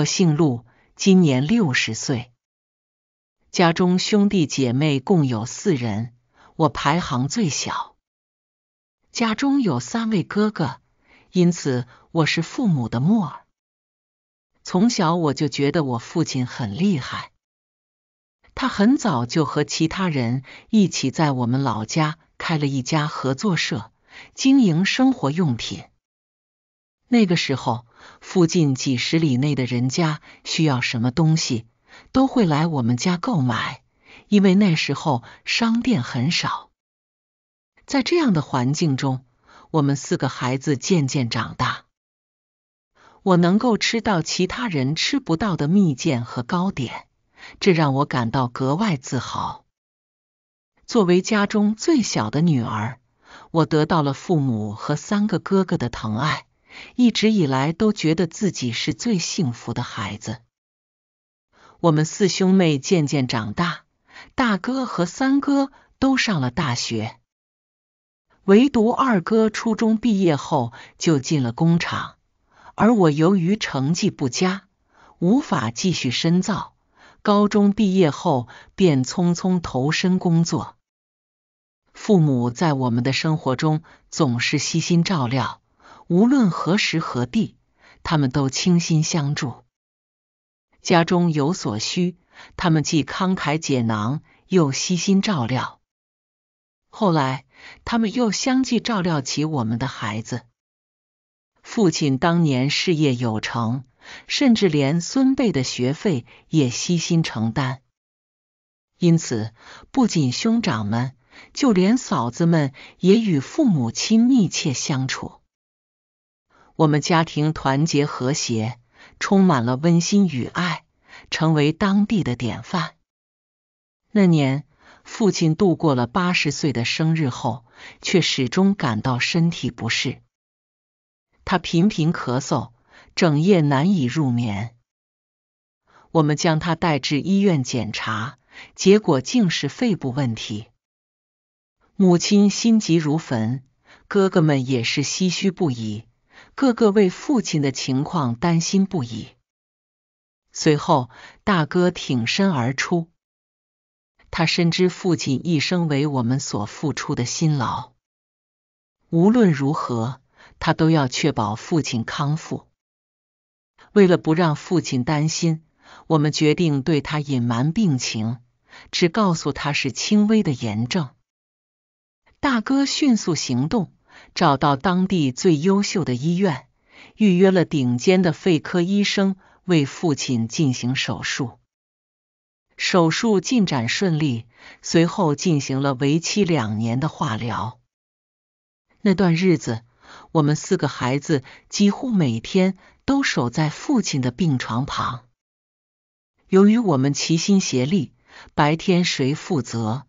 我姓陆，今年六十岁，家中兄弟姐妹共有四人，我排行最小。家中有三位哥哥，因此我是父母的末儿。从小我就觉得我父亲很厉害，他很早就和其他人一起在我们老家开了一家合作社，经营生活用品。那个时候，附近几十里内的人家需要什么东西，都会来我们家购买，因为那时候商店很少。在这样的环境中，我们四个孩子渐渐长大。我能够吃到其他人吃不到的蜜饯和糕点，这让我感到格外自豪。作为家中最小的女儿，我得到了父母和三个哥哥的疼爱。一直以来都觉得自己是最幸福的孩子。我们四兄妹渐渐长大，大哥和三哥都上了大学，唯独二哥初中毕业后就进了工厂，而我由于成绩不佳，无法继续深造，高中毕业后便匆匆投身工作。父母在我们的生活中总是悉心照料。无论何时何地，他们都倾心相助。家中有所需，他们既慷慨解囊，又悉心照料。后来，他们又相继照料起我们的孩子。父亲当年事业有成，甚至连孙辈的学费也悉心承担。因此，不仅兄长们，就连嫂子们也与父母亲密切相处。我们家庭团结和谐，充满了温馨与爱，成为当地的典范。那年，父亲度过了八十岁的生日后，却始终感到身体不适，他频频咳嗽，整夜难以入眠。我们将他带至医院检查，结果竟是肺部问题。母亲心急如焚，哥哥们也是唏嘘不已。个个为父亲的情况担心不已。随后，大哥挺身而出，他深知父亲一生为我们所付出的辛劳，无论如何，他都要确保父亲康复。为了不让父亲担心，我们决定对他隐瞒病情，只告诉他是轻微的炎症。大哥迅速行动。找到当地最优秀的医院，预约了顶尖的肺科医生为父亲进行手术。手术进展顺利，随后进行了为期两年的化疗。那段日子，我们四个孩子几乎每天都守在父亲的病床旁。由于我们齐心协力，白天谁负责，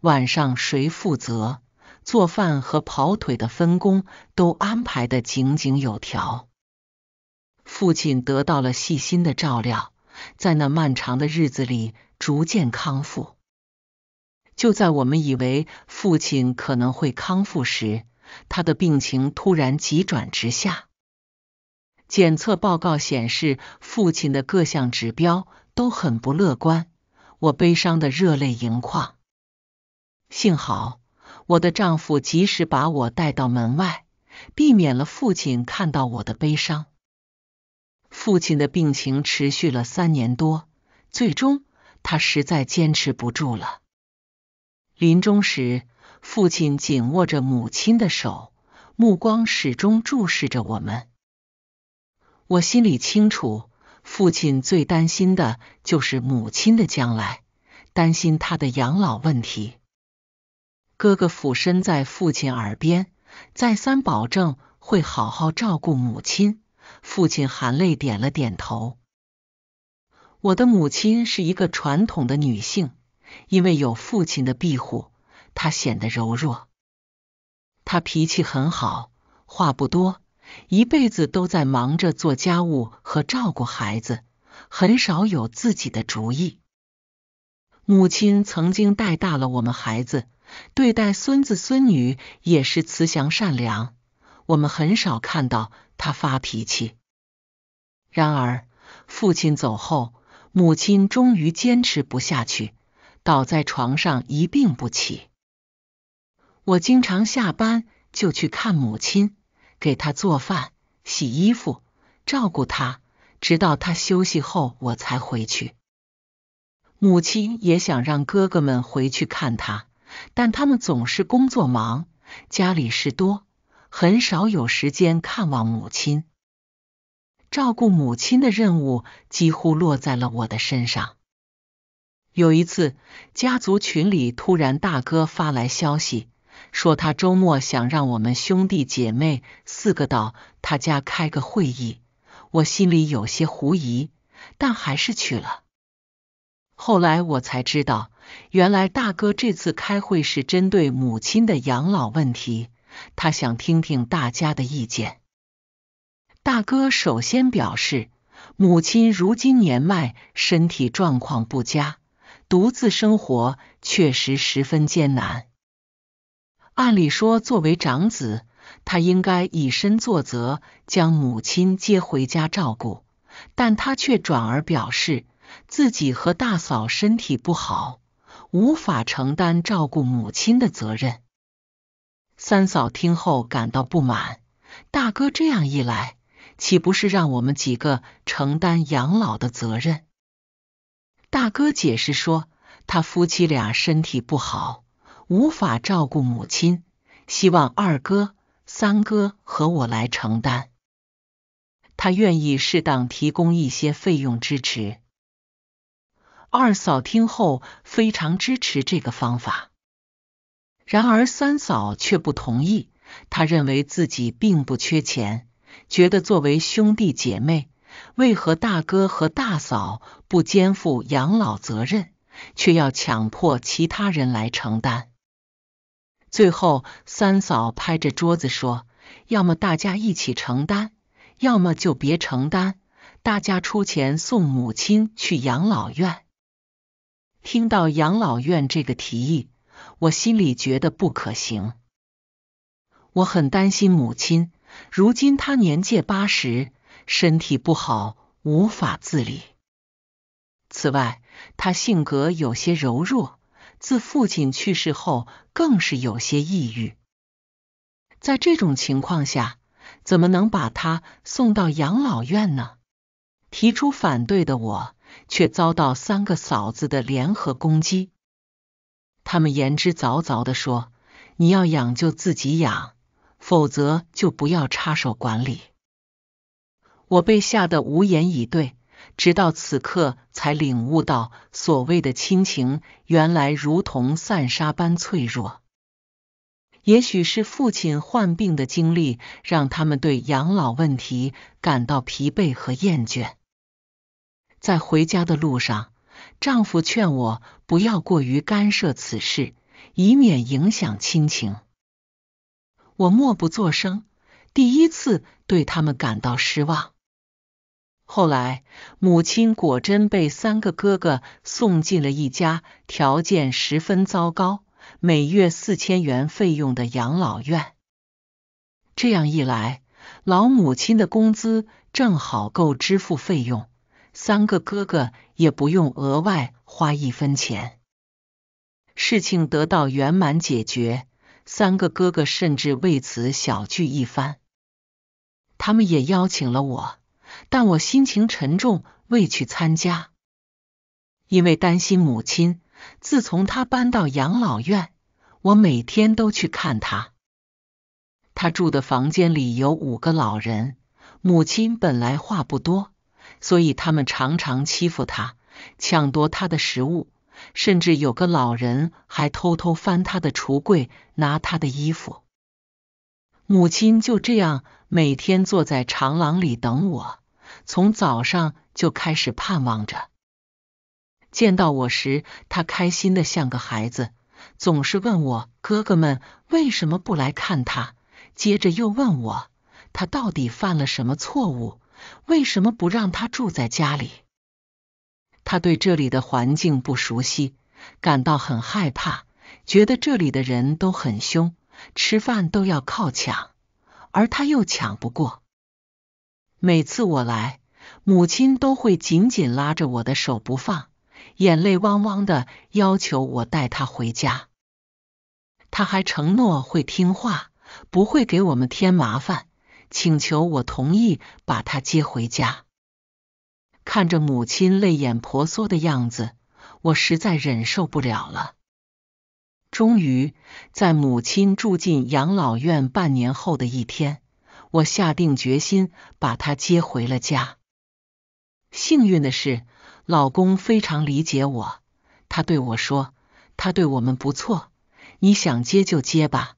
晚上谁负责。做饭和跑腿的分工都安排的井井有条，父亲得到了细心的照料，在那漫长的日子里逐渐康复。就在我们以为父亲可能会康复时，他的病情突然急转直下，检测报告显示父亲的各项指标都很不乐观，我悲伤的热泪盈眶。幸好。我的丈夫及时把我带到门外，避免了父亲看到我的悲伤。父亲的病情持续了三年多，最终他实在坚持不住了。临终时，父亲紧握着母亲的手，目光始终注视着我们。我心里清楚，父亲最担心的就是母亲的将来，担心他的养老问题。哥哥俯身在父亲耳边，再三保证会好好照顾母亲。父亲含泪点了点头。我的母亲是一个传统的女性，因为有父亲的庇护，她显得柔弱。她脾气很好，话不多，一辈子都在忙着做家务和照顾孩子，很少有自己的主意。母亲曾经带大了我们孩子。对待孙子孙女也是慈祥善良，我们很少看到他发脾气。然而，父亲走后，母亲终于坚持不下去，倒在床上一病不起。我经常下班就去看母亲，给她做饭、洗衣服、照顾她，直到她休息后我才回去。母亲也想让哥哥们回去看她。但他们总是工作忙，家里事多，很少有时间看望母亲。照顾母亲的任务几乎落在了我的身上。有一次，家族群里突然大哥发来消息，说他周末想让我们兄弟姐妹四个到他家开个会议。我心里有些狐疑，但还是去了。后来我才知道，原来大哥这次开会是针对母亲的养老问题，他想听听大家的意见。大哥首先表示，母亲如今年迈，身体状况不佳，独自生活确实十分艰难。按理说，作为长子，他应该以身作则，将母亲接回家照顾，但他却转而表示。自己和大嫂身体不好，无法承担照顾母亲的责任。三嫂听后感到不满，大哥这样一来，岂不是让我们几个承担养老的责任？大哥解释说，他夫妻俩身体不好，无法照顾母亲，希望二哥、三哥和我来承担，他愿意适当提供一些费用支持。二嫂听后非常支持这个方法，然而三嫂却不同意。她认为自己并不缺钱，觉得作为兄弟姐妹，为何大哥和大嫂不肩负养老责任，却要强迫其他人来承担？最后，三嫂拍着桌子说：“要么大家一起承担，要么就别承担。大家出钱送母亲去养老院。”听到养老院这个提议，我心里觉得不可行。我很担心母亲，如今她年届八十，身体不好，无法自理。此外，她性格有些柔弱，自父亲去世后更是有些抑郁。在这种情况下，怎么能把她送到养老院呢？提出反对的我。却遭到三个嫂子的联合攻击。他们言之凿凿的说：“你要养就自己养，否则就不要插手管理。”我被吓得无言以对，直到此刻才领悟到，所谓的亲情原来如同散沙般脆弱。也许是父亲患病的经历，让他们对养老问题感到疲惫和厌倦。在回家的路上，丈夫劝我不要过于干涉此事，以免影响亲情。我默不作声，第一次对他们感到失望。后来，母亲果真被三个哥哥送进了一家条件十分糟糕、每月四千元费用的养老院。这样一来，老母亲的工资正好够支付费用。三个哥哥也不用额外花一分钱，事情得到圆满解决。三个哥哥甚至为此小聚一番，他们也邀请了我，但我心情沉重，未去参加，因为担心母亲。自从他搬到养老院，我每天都去看他。他住的房间里有五个老人，母亲本来话不多。所以他们常常欺负他，抢夺他的食物，甚至有个老人还偷偷翻他的橱柜，拿他的衣服。母亲就这样每天坐在长廊里等我，从早上就开始盼望着。见到我时，他开心的像个孩子，总是问我哥哥们为什么不来看他，接着又问我他到底犯了什么错误。为什么不让他住在家里？他对这里的环境不熟悉，感到很害怕，觉得这里的人都很凶，吃饭都要靠抢，而他又抢不过。每次我来，母亲都会紧紧拉着我的手不放，眼泪汪汪的，要求我带他回家。他还承诺会听话，不会给我们添麻烦。请求我同意把他接回家。看着母亲泪眼婆娑的样子，我实在忍受不了了。终于，在母亲住进养老院半年后的一天，我下定决心把他接回了家。幸运的是，老公非常理解我，他对我说：“他对我们不错，你想接就接吧。”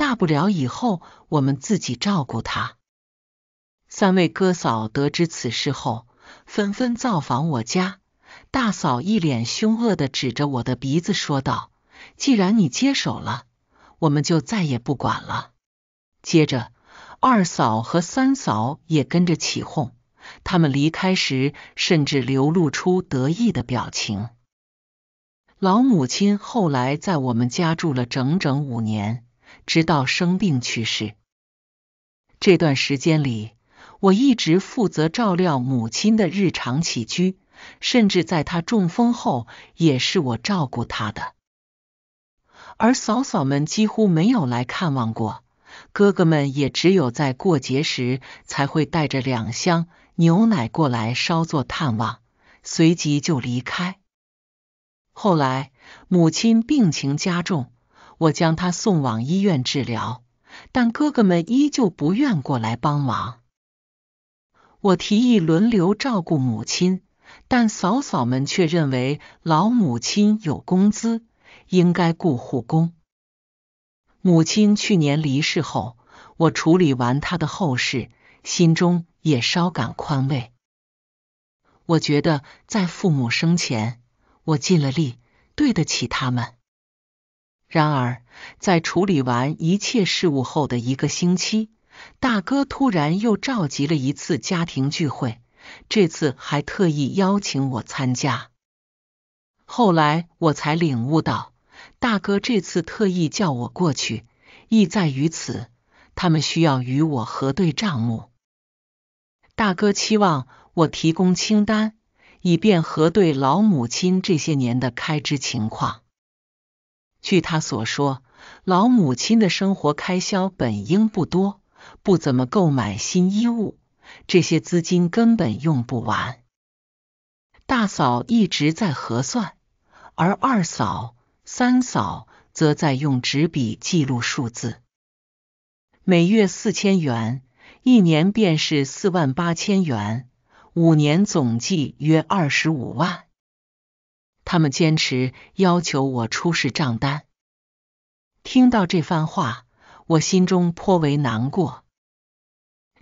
大不了以后我们自己照顾他。三位哥嫂得知此事后，纷纷造访我家。大嫂一脸凶恶的指着我的鼻子说道：“既然你接手了，我们就再也不管了。”接着，二嫂和三嫂也跟着起哄。他们离开时，甚至流露出得意的表情。老母亲后来在我们家住了整整五年。直到生病去世，这段时间里，我一直负责照料母亲的日常起居，甚至在她中风后也是我照顾她的。而嫂嫂们几乎没有来看望过，哥哥们也只有在过节时才会带着两箱牛奶过来稍作探望，随即就离开。后来，母亲病情加重。我将他送往医院治疗，但哥哥们依旧不愿过来帮忙。我提议轮流照顾母亲，但嫂嫂们却认为老母亲有工资，应该雇护工。母亲去年离世后，我处理完她的后事，心中也稍感宽慰。我觉得在父母生前，我尽了力，对得起他们。然而，在处理完一切事务后的一个星期，大哥突然又召集了一次家庭聚会，这次还特意邀请我参加。后来我才领悟到，大哥这次特意叫我过去，意在于此：他们需要与我核对账目。大哥期望我提供清单，以便核对老母亲这些年的开支情况。据他所说，老母亲的生活开销本应不多，不怎么购买新衣物，这些资金根本用不完。大嫂一直在核算，而二嫂、三嫂则在用纸笔记录数字。每月四千元，一年便是四万八千元，五年总计约二十五万。他们坚持要求我出示账单。听到这番话，我心中颇为难过。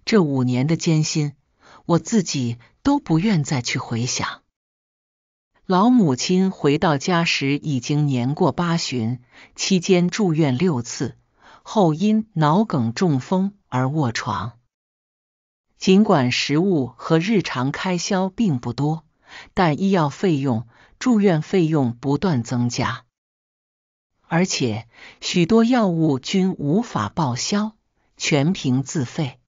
这五年的艰辛，我自己都不愿再去回想。老母亲回到家时已经年过八旬，期间住院六次，后因脑梗中风而卧床。尽管食物和日常开销并不多，但医药费用。住院费用不断增加，而且许多药物均无法报销，全凭自费。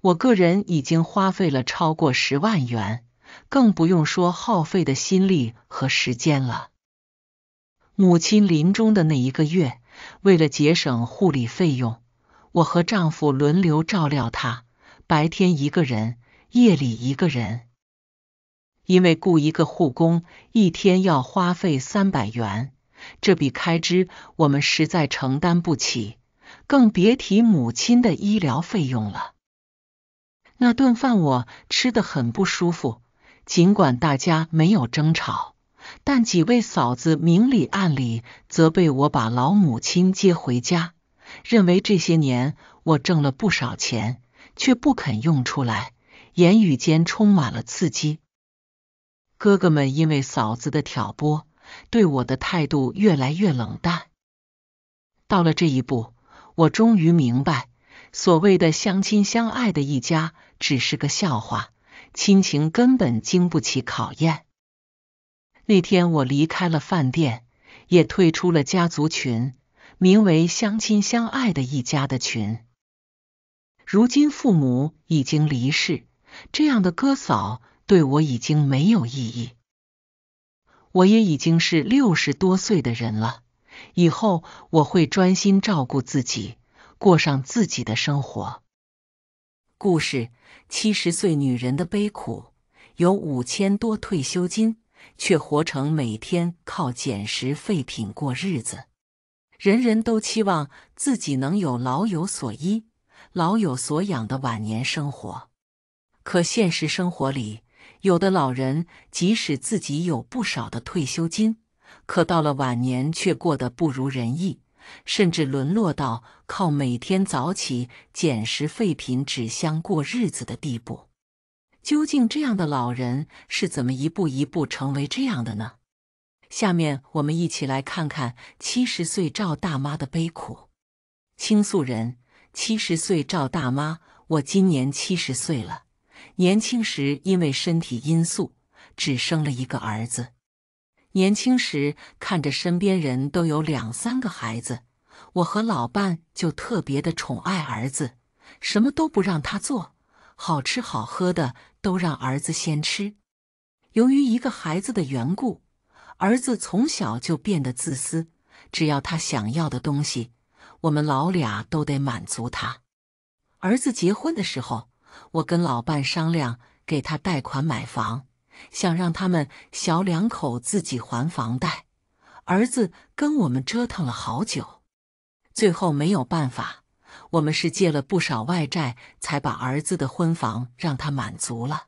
我个人已经花费了超过十万元，更不用说耗费的心力和时间了。母亲临终的那一个月，为了节省护理费用，我和丈夫轮流照料她，白天一个人，夜里一个人。因为雇一个护工一天要花费三百元，这笔开支我们实在承担不起，更别提母亲的医疗费用了。那顿饭我吃的很不舒服，尽管大家没有争吵，但几位嫂子明里暗里责备我把老母亲接回家，认为这些年我挣了不少钱，却不肯用出来，言语间充满了刺激。哥哥们因为嫂子的挑拨，对我的态度越来越冷淡。到了这一步，我终于明白，所谓的相亲相爱的一家只是个笑话，亲情根本经不起考验。那天我离开了饭店，也退出了家族群，名为“相亲相爱的一家”的群。如今父母已经离世，这样的哥嫂。对我已经没有意义，我也已经是六十多岁的人了，以后我会专心照顾自己，过上自己的生活。故事：七十岁女人的悲苦，有五千多退休金，却活成每天靠捡拾废品过日子。人人都期望自己能有老有所依、老有所养的晚年生活，可现实生活里。有的老人即使自己有不少的退休金，可到了晚年却过得不如人意，甚至沦落到靠每天早起捡拾废品纸箱过日子的地步。究竟这样的老人是怎么一步一步成为这样的呢？下面我们一起来看看七十岁赵大妈的悲苦。倾诉人：七十岁赵大妈，我今年七十岁了。年轻时因为身体因素只生了一个儿子。年轻时看着身边人都有两三个孩子，我和老伴就特别的宠爱儿子，什么都不让他做，好吃好喝的都让儿子先吃。由于一个孩子的缘故，儿子从小就变得自私，只要他想要的东西，我们老俩都得满足他。儿子结婚的时候。我跟老伴商量，给他贷款买房，想让他们小两口自己还房贷。儿子跟我们折腾了好久，最后没有办法，我们是借了不少外债，才把儿子的婚房让他满足了。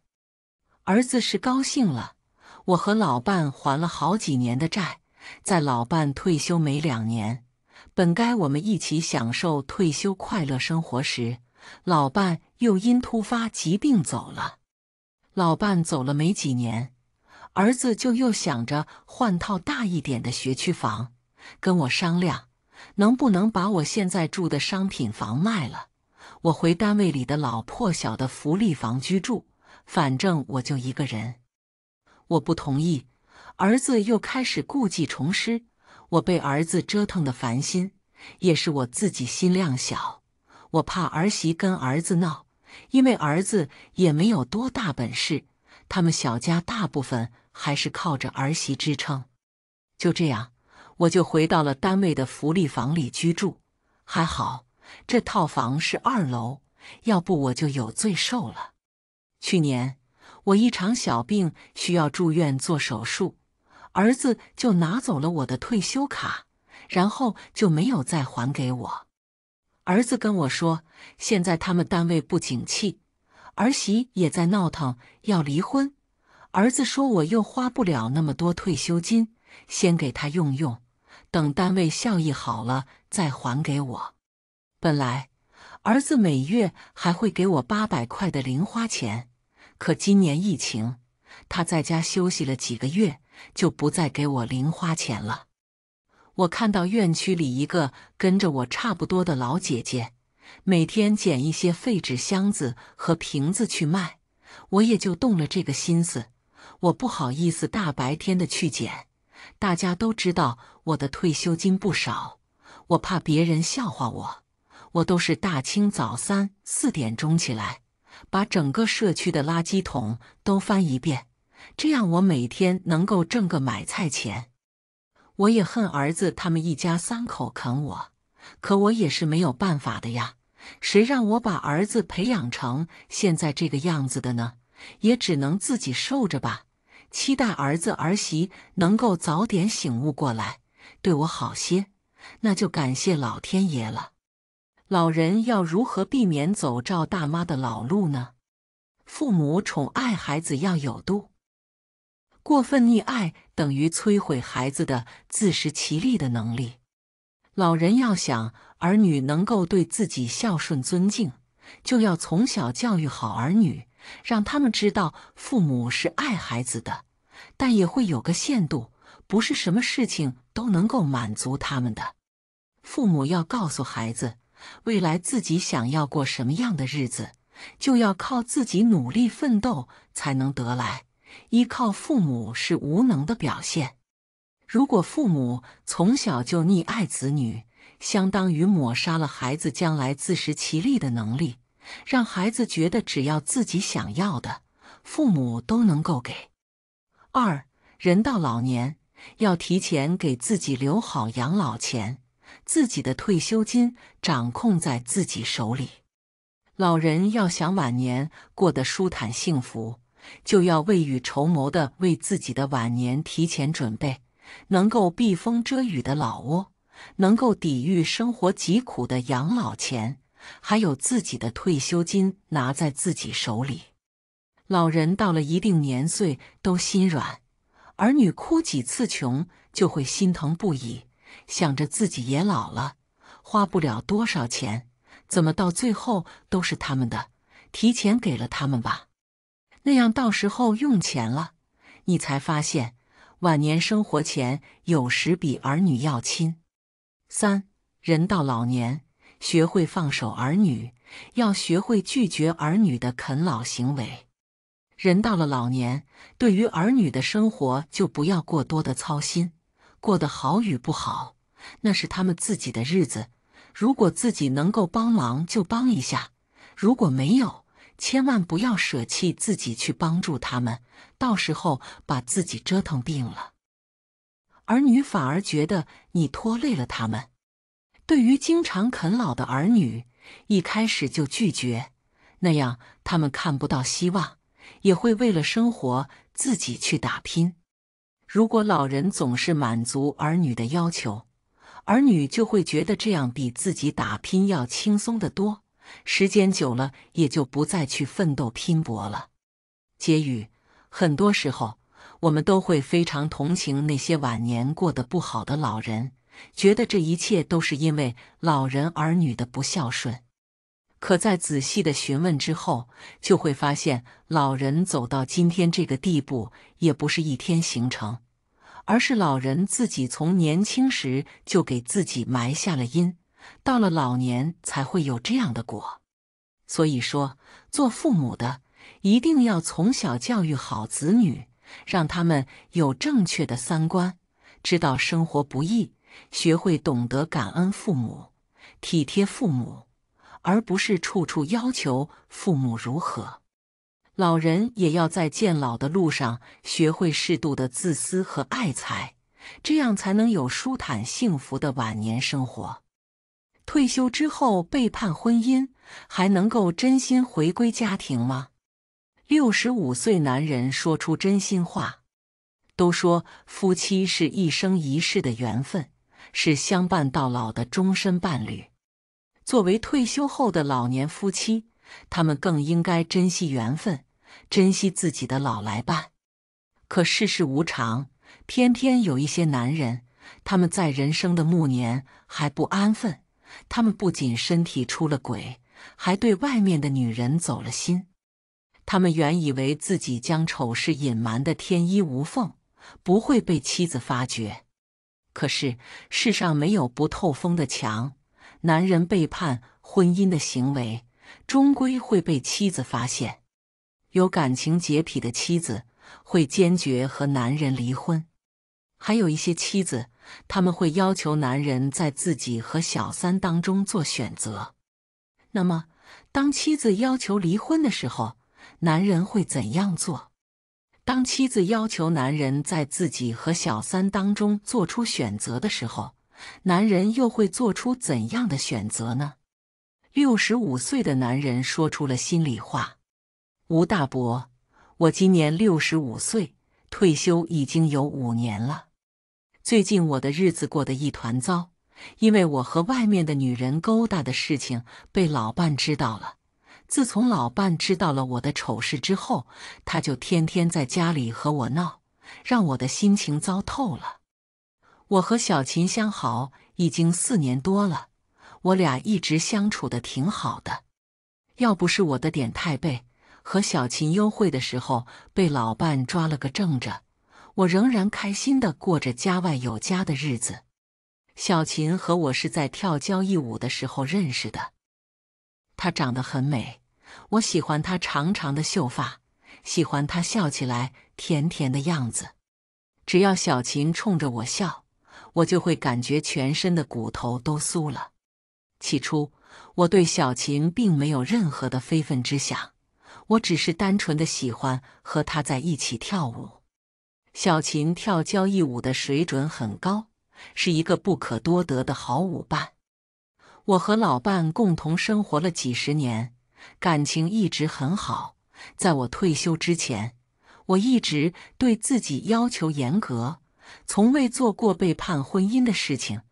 儿子是高兴了，我和老伴还了好几年的债，在老伴退休没两年，本该我们一起享受退休快乐生活时。老伴又因突发疾病走了，老伴走了没几年，儿子就又想着换套大一点的学区房，跟我商量能不能把我现在住的商品房卖了，我回单位里的老破小的福利房居住。反正我就一个人，我不同意。儿子又开始故技重施，我被儿子折腾的烦心，也是我自己心量小。我怕儿媳跟儿子闹，因为儿子也没有多大本事，他们小家大部分还是靠着儿媳支撑。就这样，我就回到了单位的福利房里居住。还好这套房是二楼，要不我就有罪受了。去年我一场小病需要住院做手术，儿子就拿走了我的退休卡，然后就没有再还给我。儿子跟我说，现在他们单位不景气，儿媳也在闹腾要离婚。儿子说，我又花不了那么多退休金，先给他用用，等单位效益好了再还给我。本来，儿子每月还会给我八百块的零花钱，可今年疫情，他在家休息了几个月，就不再给我零花钱了。我看到院区里一个跟着我差不多的老姐姐，每天捡一些废纸箱子和瓶子去卖，我也就动了这个心思。我不好意思大白天的去捡，大家都知道我的退休金不少，我怕别人笑话我，我都是大清早三四点钟起来，把整个社区的垃圾桶都翻一遍，这样我每天能够挣个买菜钱。我也恨儿子，他们一家三口啃我，可我也是没有办法的呀。谁让我把儿子培养成现在这个样子的呢？也只能自己受着吧。期待儿子儿媳能够早点醒悟过来，对我好些，那就感谢老天爷了。老人要如何避免走赵大妈的老路呢？父母宠爱孩子要有度。过分溺爱等于摧毁孩子的自食其力的能力。老人要想儿女能够对自己孝顺尊敬，就要从小教育好儿女，让他们知道父母是爱孩子的，但也会有个限度，不是什么事情都能够满足他们的。父母要告诉孩子，未来自己想要过什么样的日子，就要靠自己努力奋斗才能得来。依靠父母是无能的表现。如果父母从小就溺爱子女，相当于抹杀了孩子将来自食其力的能力，让孩子觉得只要自己想要的，父母都能够给。二人到老年要提前给自己留好养老钱，自己的退休金掌控在自己手里。老人要想晚年过得舒坦幸福。就要未雨绸缪地为自己的晚年提前准备，能够避风遮雨的老窝，能够抵御生活疾苦的养老钱，还有自己的退休金拿在自己手里。老人到了一定年岁都心软，儿女哭几次穷就会心疼不已，想着自己也老了，花不了多少钱，怎么到最后都是他们的，提前给了他们吧。那样到时候用钱了，你才发现，晚年生活钱有时比儿女要亲。三，人到老年，学会放手儿女，要学会拒绝儿女的啃老行为。人到了老年，对于儿女的生活就不要过多的操心，过得好与不好，那是他们自己的日子。如果自己能够帮忙就帮一下，如果没有。千万不要舍弃自己去帮助他们，到时候把自己折腾病了，儿女反而觉得你拖累了他们。对于经常啃老的儿女，一开始就拒绝，那样他们看不到希望，也会为了生活自己去打拼。如果老人总是满足儿女的要求，儿女就会觉得这样比自己打拼要轻松的多。时间久了，也就不再去奋斗拼搏了。结语：很多时候，我们都会非常同情那些晚年过得不好的老人，觉得这一切都是因为老人儿女的不孝顺。可在仔细的询问之后，就会发现，老人走到今天这个地步，也不是一天形成，而是老人自己从年轻时就给自己埋下了因。到了老年才会有这样的果，所以说，做父母的一定要从小教育好子女，让他们有正确的三观，知道生活不易，学会懂得感恩父母、体贴父母，而不是处处要求父母如何。老人也要在渐老的路上学会适度的自私和爱财，这样才能有舒坦幸福的晚年生活。退休之后背叛婚姻，还能够真心回归家庭吗？六十五岁男人说出真心话：都说夫妻是一生一世的缘分，是相伴到老的终身伴侣。作为退休后的老年夫妻，他们更应该珍惜缘分，珍惜自己的老来伴。可世事无常，偏偏有一些男人，他们在人生的暮年还不安分。他们不仅身体出了轨，还对外面的女人走了心。他们原以为自己将丑事隐瞒得天衣无缝，不会被妻子发觉。可是世上没有不透风的墙，男人背叛婚姻的行为终归会被妻子发现。有感情洁癖的妻子会坚决和男人离婚，还有一些妻子。他们会要求男人在自己和小三当中做选择。那么，当妻子要求离婚的时候，男人会怎样做？当妻子要求男人在自己和小三当中做出选择的时候，男人又会做出怎样的选择呢？六十五岁的男人说出了心里话：“吴大伯，我今年六十五岁，退休已经有五年了。”最近我的日子过得一团糟，因为我和外面的女人勾搭的事情被老伴知道了。自从老伴知道了我的丑事之后，他就天天在家里和我闹，让我的心情糟透了。我和小琴相好已经四年多了，我俩一直相处的挺好的。要不是我的点太背，和小琴幽会的时候被老伴抓了个正着。我仍然开心的过着家外有家的日子。小琴和我是在跳交谊舞的时候认识的。她长得很美，我喜欢她长长的秀发，喜欢她笑起来甜甜的样子。只要小琴冲着我笑，我就会感觉全身的骨头都酥了。起初，我对小琴并没有任何的非分之想，我只是单纯的喜欢和她在一起跳舞。小琴跳交谊舞的水准很高，是一个不可多得的好舞伴。我和老伴共同生活了几十年，感情一直很好。在我退休之前，我一直对自己要求严格，从未做过背叛婚姻的事情。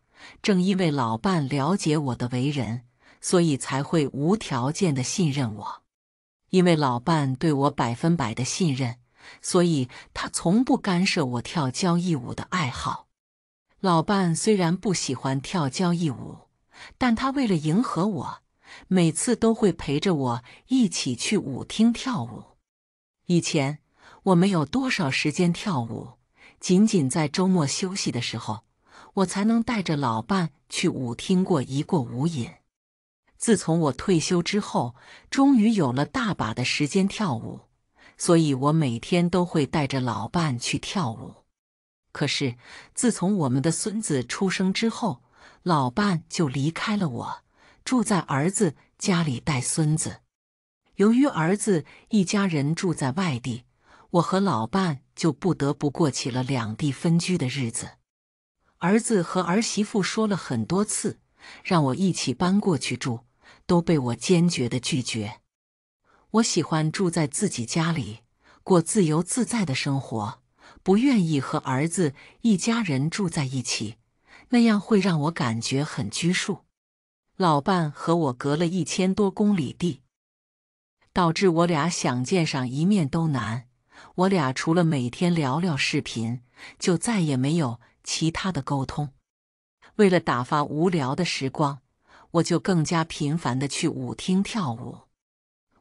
正因为老伴了解我的为人，所以才会无条件的信任我。因为老伴对我百分百的信任。所以，他从不干涉我跳交谊舞的爱好。老伴虽然不喜欢跳交谊舞，但他为了迎合我，每次都会陪着我一起去舞厅跳舞。以前我没有多少时间跳舞，仅仅在周末休息的时候，我才能带着老伴去舞厅过一过舞瘾。自从我退休之后，终于有了大把的时间跳舞。所以，我每天都会带着老伴去跳舞。可是，自从我们的孙子出生之后，老伴就离开了我，住在儿子家里带孙子。由于儿子一家人住在外地，我和老伴就不得不过起了两地分居的日子。儿子和儿媳妇说了很多次，让我一起搬过去住，都被我坚决的拒绝。我喜欢住在自己家里，过自由自在的生活，不愿意和儿子一家人住在一起，那样会让我感觉很拘束。老伴和我隔了一千多公里地，导致我俩想见上一面都难。我俩除了每天聊聊视频，就再也没有其他的沟通。为了打发无聊的时光，我就更加频繁的去舞厅跳舞。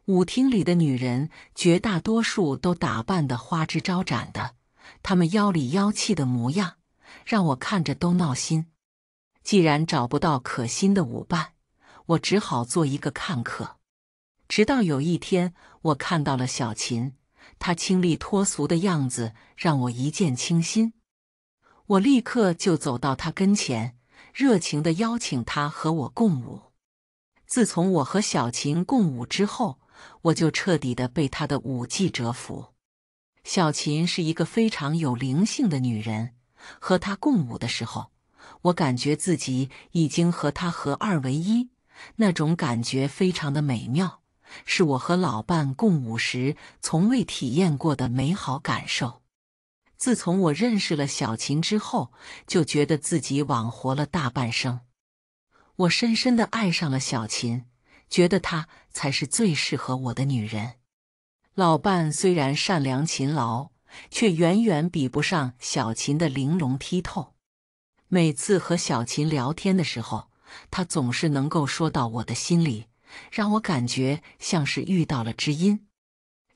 舞厅里的女人绝大多数都打扮得花枝招展的，她们妖里妖气的模样让我看着都闹心。既然找不到可心的舞伴，我只好做一个看客。直到有一天，我看到了小琴，她清丽脱俗的样子让我一见倾心。我立刻就走到她跟前，热情地邀请她和我共舞。自从我和小琴共舞之后，我就彻底的被她的舞技折服。小琴是一个非常有灵性的女人，和她共舞的时候，我感觉自己已经和她合二为一，那种感觉非常的美妙，是我和老伴共舞时从未体验过的美好感受。自从我认识了小琴之后，就觉得自己枉活了大半生。我深深的爱上了小琴。觉得她才是最适合我的女人。老伴虽然善良勤劳，却远远比不上小琴的玲珑剔透。每次和小琴聊天的时候，她总是能够说到我的心里，让我感觉像是遇到了知音。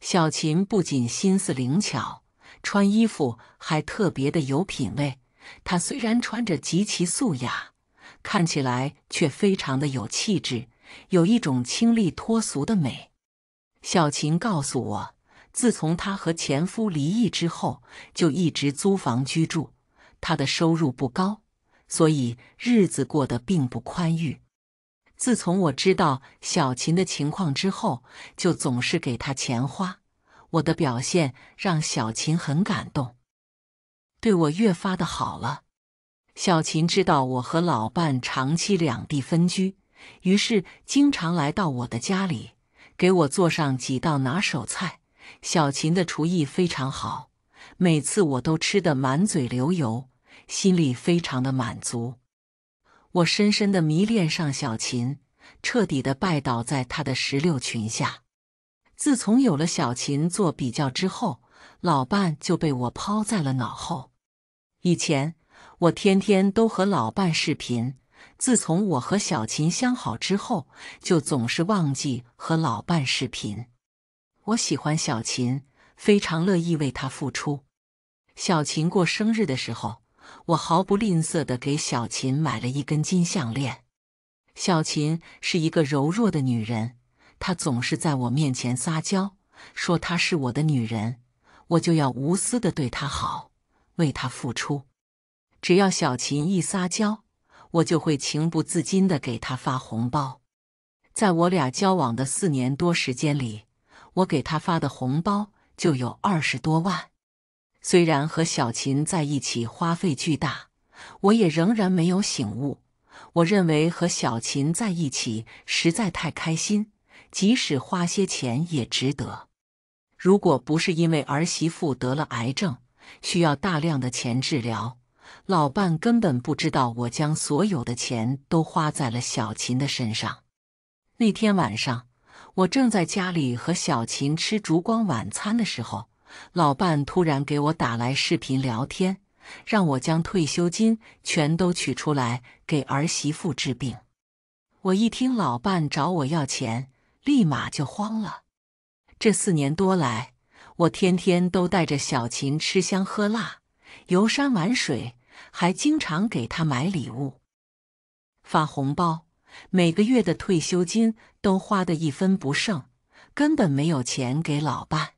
小琴不仅心思灵巧，穿衣服还特别的有品位。她虽然穿着极其素雅，看起来却非常的有气质。有一种清丽脱俗的美。小琴告诉我，自从她和前夫离异之后，就一直租房居住。她的收入不高，所以日子过得并不宽裕。自从我知道小琴的情况之后，就总是给她钱花。我的表现让小琴很感动，对我越发的好了。小琴知道我和老伴长期两地分居。于是，经常来到我的家里，给我做上几道拿手菜。小琴的厨艺非常好，每次我都吃得满嘴流油，心里非常的满足。我深深的迷恋上小琴，彻底的拜倒在她的石榴裙下。自从有了小琴做比较之后，老伴就被我抛在了脑后。以前，我天天都和老伴视频。自从我和小琴相好之后，就总是忘记和老伴视频。我喜欢小琴，非常乐意为她付出。小琴过生日的时候，我毫不吝啬的给小琴买了一根金项链。小琴是一个柔弱的女人，她总是在我面前撒娇，说她是我的女人，我就要无私的对她好，为她付出。只要小琴一撒娇。我就会情不自禁的给他发红包。在我俩交往的四年多时间里，我给他发的红包就有二十多万。虽然和小琴在一起花费巨大，我也仍然没有醒悟。我认为和小琴在一起实在太开心，即使花些钱也值得。如果不是因为儿媳妇得了癌症，需要大量的钱治疗。老伴根本不知道我将所有的钱都花在了小琴的身上。那天晚上，我正在家里和小琴吃烛光晚餐的时候，老伴突然给我打来视频聊天，让我将退休金全都取出来给儿媳妇治病。我一听老伴找我要钱，立马就慌了。这四年多来，我天天都带着小琴吃香喝辣。游山玩水，还经常给他买礼物、发红包。每个月的退休金都花得一分不剩，根本没有钱给老伴。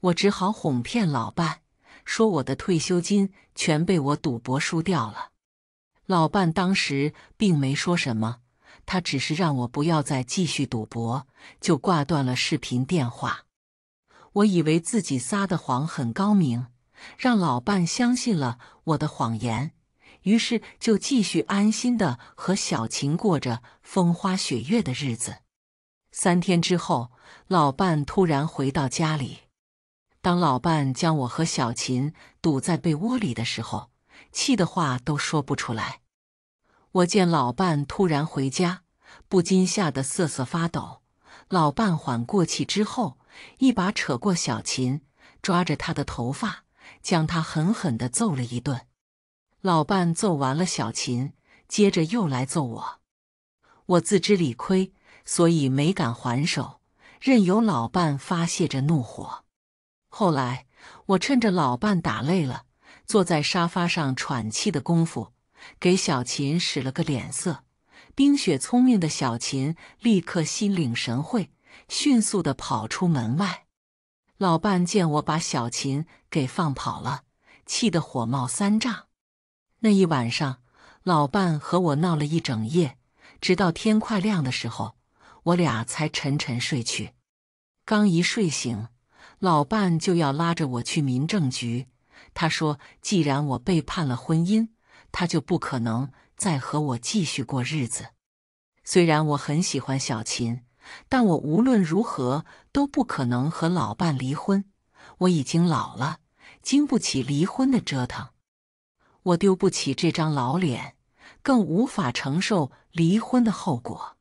我只好哄骗老伴，说我的退休金全被我赌博输掉了。老伴当时并没说什么，他只是让我不要再继续赌博，就挂断了视频电话。我以为自己撒的谎很高明。让老伴相信了我的谎言，于是就继续安心的和小琴过着风花雪月的日子。三天之后，老伴突然回到家里。当老伴将我和小琴堵在被窝里的时候，气的话都说不出来。我见老伴突然回家，不禁吓得瑟瑟发抖。老伴缓过气之后，一把扯过小琴，抓着她的头发。将他狠狠的揍了一顿，老伴揍完了小琴，接着又来揍我。我自知理亏，所以没敢还手，任由老伴发泄着怒火。后来，我趁着老伴打累了，坐在沙发上喘气的功夫，给小琴使了个脸色。冰雪聪明的小琴立刻心领神会，迅速的跑出门外。老伴见我把小琴给放跑了，气得火冒三丈。那一晚上，老伴和我闹了一整夜，直到天快亮的时候，我俩才沉沉睡去。刚一睡醒，老伴就要拉着我去民政局。他说：“既然我背叛了婚姻，他就不可能再和我继续过日子。”虽然我很喜欢小琴，但我无论如何都不可能和老伴离婚。我已经老了。经不起离婚的折腾，我丢不起这张老脸，更无法承受离婚的后果。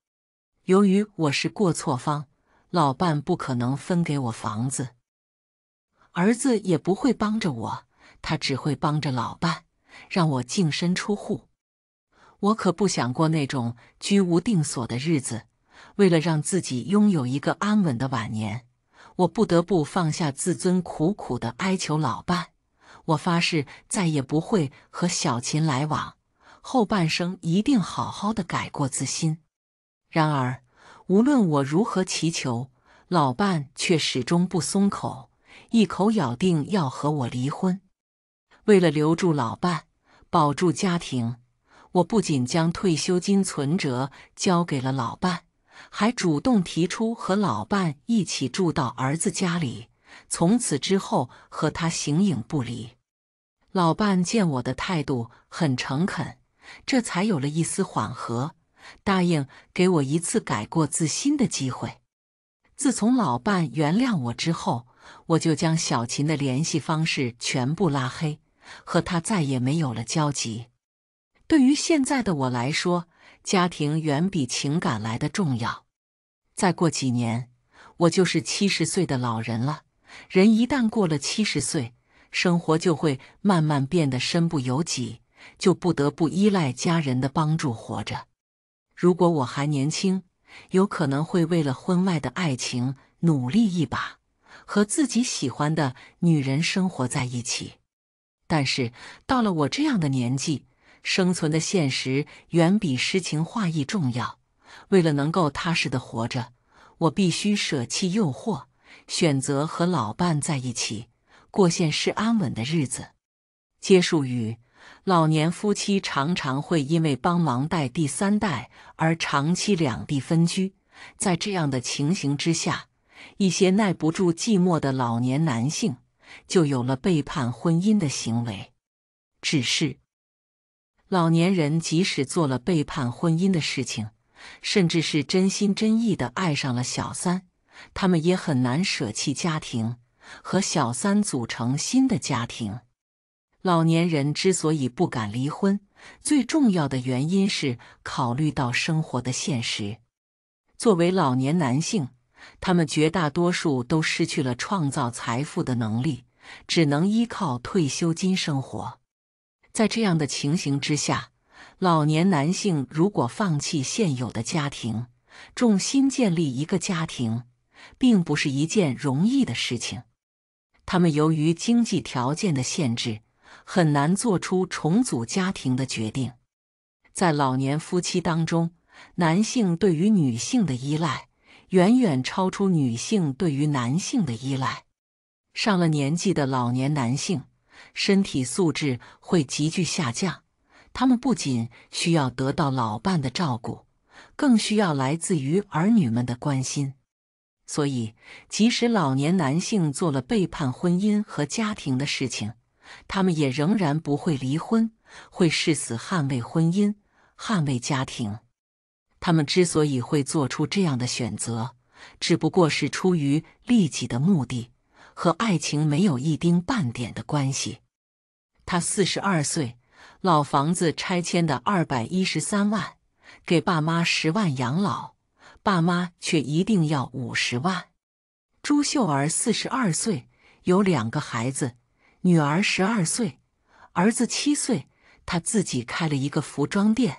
由于我是过错方，老伴不可能分给我房子，儿子也不会帮着我，他只会帮着老伴，让我净身出户。我可不想过那种居无定所的日子，为了让自己拥有一个安稳的晚年。我不得不放下自尊，苦苦的哀求老伴。我发誓再也不会和小琴来往，后半生一定好好的改过自新。然而，无论我如何祈求，老伴却始终不松口，一口咬定要和我离婚。为了留住老伴，保住家庭，我不仅将退休金存折交给了老伴。还主动提出和老伴一起住到儿子家里，从此之后和他形影不离。老伴见我的态度很诚恳，这才有了一丝缓和，答应给我一次改过自新的机会。自从老伴原谅我之后，我就将小琴的联系方式全部拉黑，和他再也没有了交集。对于现在的我来说，家庭远比情感来的重要。再过几年，我就是七十岁的老人了。人一旦过了七十岁，生活就会慢慢变得身不由己，就不得不依赖家人的帮助活着。如果我还年轻，有可能会为了婚外的爱情努力一把，和自己喜欢的女人生活在一起。但是到了我这样的年纪，生存的现实远比诗情画意重要。为了能够踏实的活着，我必须舍弃诱惑，选择和老伴在一起，过现实安稳的日子。接束语：老年夫妻常常会因为帮忙带第三代而长期两地分居。在这样的情形之下，一些耐不住寂寞的老年男性就有了背叛婚姻的行为。只是。老年人即使做了背叛婚姻的事情，甚至是真心真意的爱上了小三，他们也很难舍弃家庭和小三组成新的家庭。老年人之所以不敢离婚，最重要的原因是考虑到生活的现实。作为老年男性，他们绝大多数都失去了创造财富的能力，只能依靠退休金生活。在这样的情形之下，老年男性如果放弃现有的家庭，重新建立一个家庭，并不是一件容易的事情。他们由于经济条件的限制，很难做出重组家庭的决定。在老年夫妻当中，男性对于女性的依赖远远超出女性对于男性的依赖。上了年纪的老年男性。身体素质会急剧下降，他们不仅需要得到老伴的照顾，更需要来自于儿女们的关心。所以，即使老年男性做了背叛婚姻和家庭的事情，他们也仍然不会离婚，会誓死捍卫婚姻、捍卫家庭。他们之所以会做出这样的选择，只不过是出于利己的目的。和爱情没有一丁半点的关系。他四十二岁，老房子拆迁的二百一十三万，给爸妈十万养老，爸妈却一定要五十万。朱秀儿四十二岁，有两个孩子，女儿十二岁，儿子七岁。他自己开了一个服装店，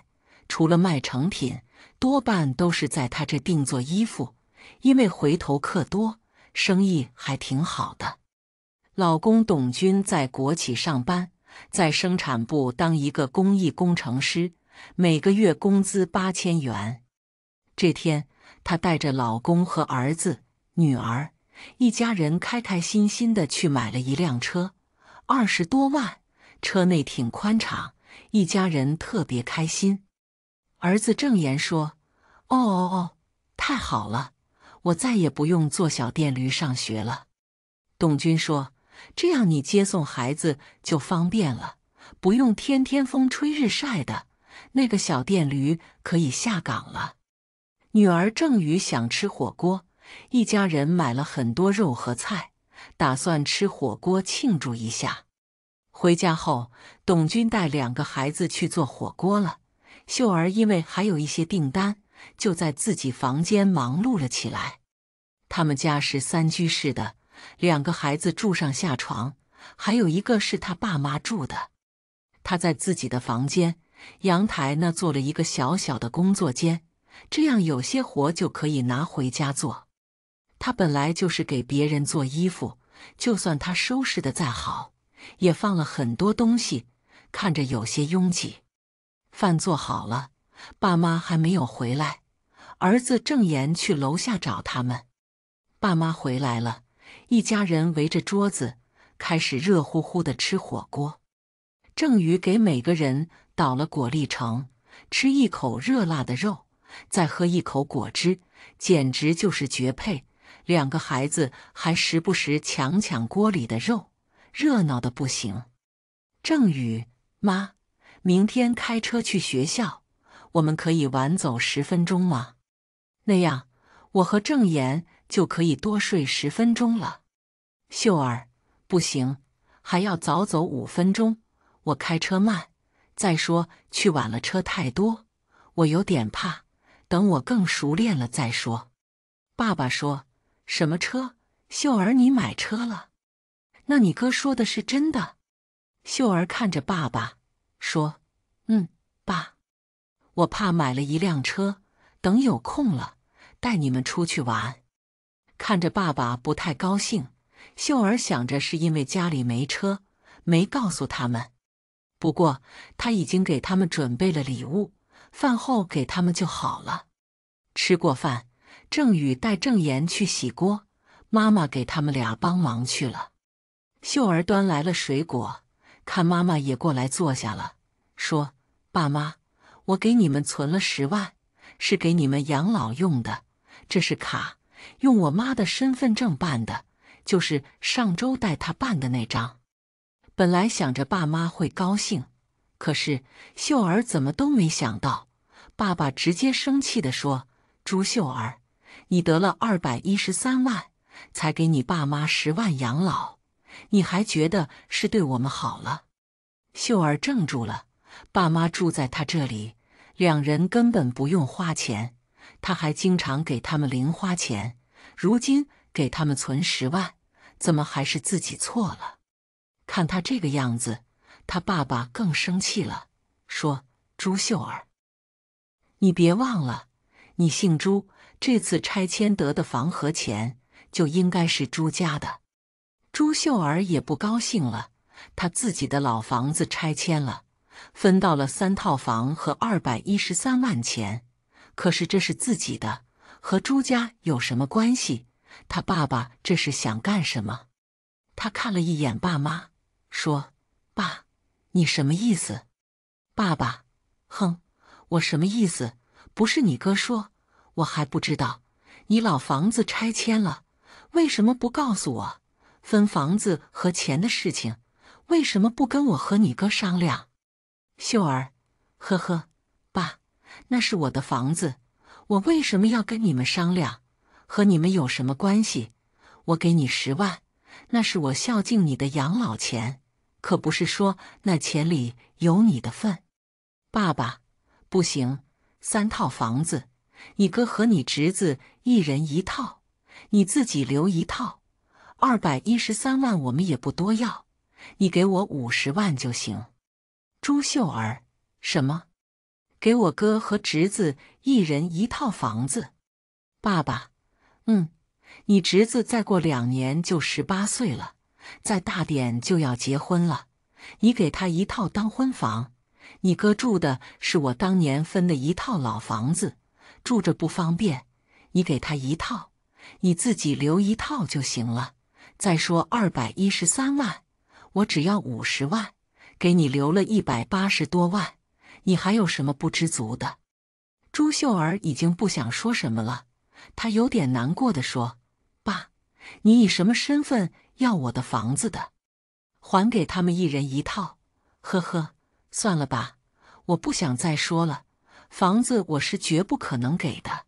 除了卖成品，多半都是在他这定做衣服，因为回头客多。生意还挺好的，老公董军在国企上班，在生产部当一个工艺工程师，每个月工资八千元。这天，她带着老公和儿子、女儿，一家人开开心心的去买了一辆车，二十多万，车内挺宽敞，一家人特别开心。儿子郑岩说：“哦哦哦，太好了！”我再也不用坐小电驴上学了，董军说：“这样你接送孩子就方便了，不用天天风吹日晒的。那个小电驴可以下岗了。”女儿郑宇想吃火锅，一家人买了很多肉和菜，打算吃火锅庆祝一下。回家后，董军带两个孩子去做火锅了。秀儿因为还有一些订单。就在自己房间忙碌了起来。他们家是三居室的，两个孩子住上下床，还有一个是他爸妈住的。他在自己的房间阳台那做了一个小小的工作间，这样有些活就可以拿回家做。他本来就是给别人做衣服，就算他收拾的再好，也放了很多东西，看着有些拥挤。饭做好了。爸妈还没有回来，儿子郑岩去楼下找他们。爸妈回来了，一家人围着桌子开始热乎乎的吃火锅。郑宇给每个人倒了果粒橙，吃一口热辣的肉，再喝一口果汁，简直就是绝配。两个孩子还时不时抢抢锅里的肉，热闹的不行。郑宇妈，明天开车去学校。我们可以晚走十分钟吗？那样我和郑言就可以多睡十分钟了。秀儿，不行，还要早走五分钟。我开车慢，再说去晚了车太多，我有点怕。等我更熟练了再说。爸爸说：“什么车？”秀儿，你买车了？那你哥说的是真的？秀儿看着爸爸说：“嗯。”我怕买了一辆车，等有空了带你们出去玩。看着爸爸不太高兴，秀儿想着是因为家里没车，没告诉他们。不过他已经给他们准备了礼物，饭后给他们就好了。吃过饭，郑宇带郑岩去洗锅，妈妈给他们俩帮忙去了。秀儿端来了水果，看妈妈也过来坐下了，说：“爸妈。”我给你们存了十万，是给你们养老用的。这是卡，用我妈的身份证办的，就是上周带她办的那张。本来想着爸妈会高兴，可是秀儿怎么都没想到，爸爸直接生气的说：“朱秀儿，你得了二百一十三万，才给你爸妈十万养老，你还觉得是对我们好了？”秀儿怔住了。爸妈住在他这里，两人根本不用花钱，他还经常给他们零花钱。如今给他们存十万，怎么还是自己错了？看他这个样子，他爸爸更生气了，说：“朱秀儿，你别忘了，你姓朱，这次拆迁得的房和钱就应该是朱家的。”朱秀儿也不高兴了，他自己的老房子拆迁了。分到了三套房和二百一十三万钱，可是这是自己的，和朱家有什么关系？他爸爸这是想干什么？他看了一眼爸妈，说：“爸，你什么意思？”爸爸，哼，我什么意思？不是你哥说，我还不知道。你老房子拆迁了，为什么不告诉我？分房子和钱的事情，为什么不跟我和你哥商量？秀儿，呵呵，爸，那是我的房子，我为什么要跟你们商量？和你们有什么关系？我给你十万，那是我孝敬你的养老钱，可不是说那钱里有你的份。爸爸，不行，三套房子，你哥和你侄子一人一套，你自己留一套，二百一十三万我们也不多要，你给我五十万就行。朱秀儿，什么？给我哥和侄子一人一套房子。爸爸，嗯，你侄子再过两年就十八岁了，再大点就要结婚了，你给他一套当婚房。你哥住的是我当年分的一套老房子，住着不方便，你给他一套，你自己留一套就行了。再说二百一十三万，我只要五十万。给你留了一百八十多万，你还有什么不知足的？朱秀儿已经不想说什么了，她有点难过的说：“爸，你以什么身份要我的房子的？还给他们一人一套？呵呵，算了吧，我不想再说了。房子我是绝不可能给的。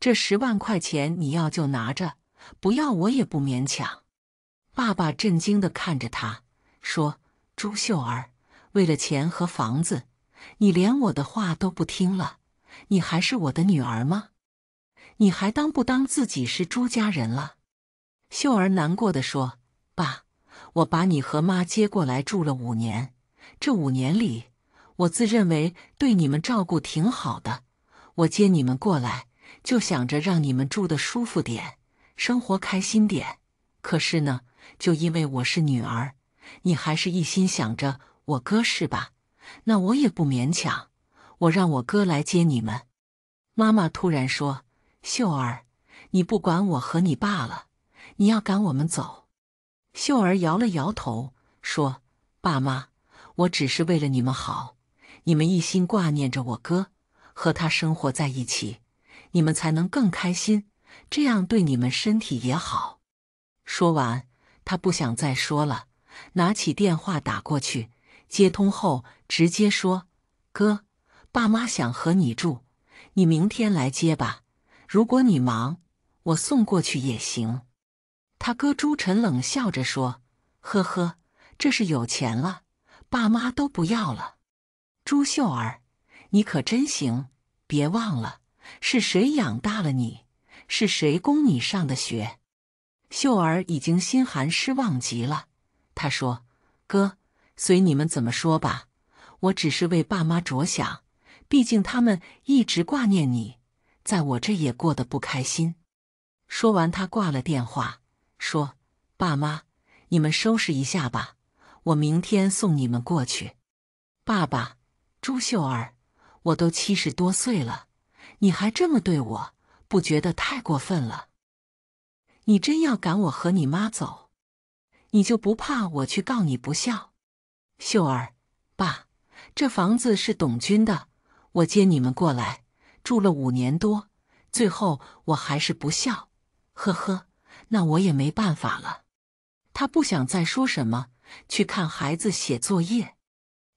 这十万块钱你要就拿着，不要我也不勉强。”爸爸震惊的看着他，说。朱秀儿，为了钱和房子，你连我的话都不听了，你还是我的女儿吗？你还当不当自己是朱家人了？秀儿难过的说：“爸，我把你和妈接过来住了五年，这五年里，我自认为对你们照顾挺好的。我接你们过来，就想着让你们住的舒服点，生活开心点。可是呢，就因为我是女儿。”你还是一心想着我哥是吧？那我也不勉强，我让我哥来接你们。妈妈突然说：“秀儿，你不管我和你爸了，你要赶我们走？”秀儿摇了摇头说：“爸妈，我只是为了你们好。你们一心挂念着我哥，和他生活在一起，你们才能更开心，这样对你们身体也好。”说完，她不想再说了。拿起电话打过去，接通后直接说：“哥，爸妈想和你住，你明天来接吧。如果你忙，我送过去也行。”他哥朱晨冷笑着说：“呵呵，这是有钱了，爸妈都不要了。朱秀儿，你可真行！别忘了是谁养大了你，是谁供你上的学。”秀儿已经心寒失望极了。他说：“哥，随你们怎么说吧，我只是为爸妈着想，毕竟他们一直挂念你，在我这也过得不开心。”说完，他挂了电话，说：“爸妈，你们收拾一下吧，我明天送你们过去。”爸爸，朱秀儿，我都七十多岁了，你还这么对我，不觉得太过分了？你真要赶我和你妈走？你就不怕我去告你不孝？秀儿，爸，这房子是董军的，我接你们过来住了五年多，最后我还是不孝，呵呵，那我也没办法了。他不想再说什么，去看孩子写作业。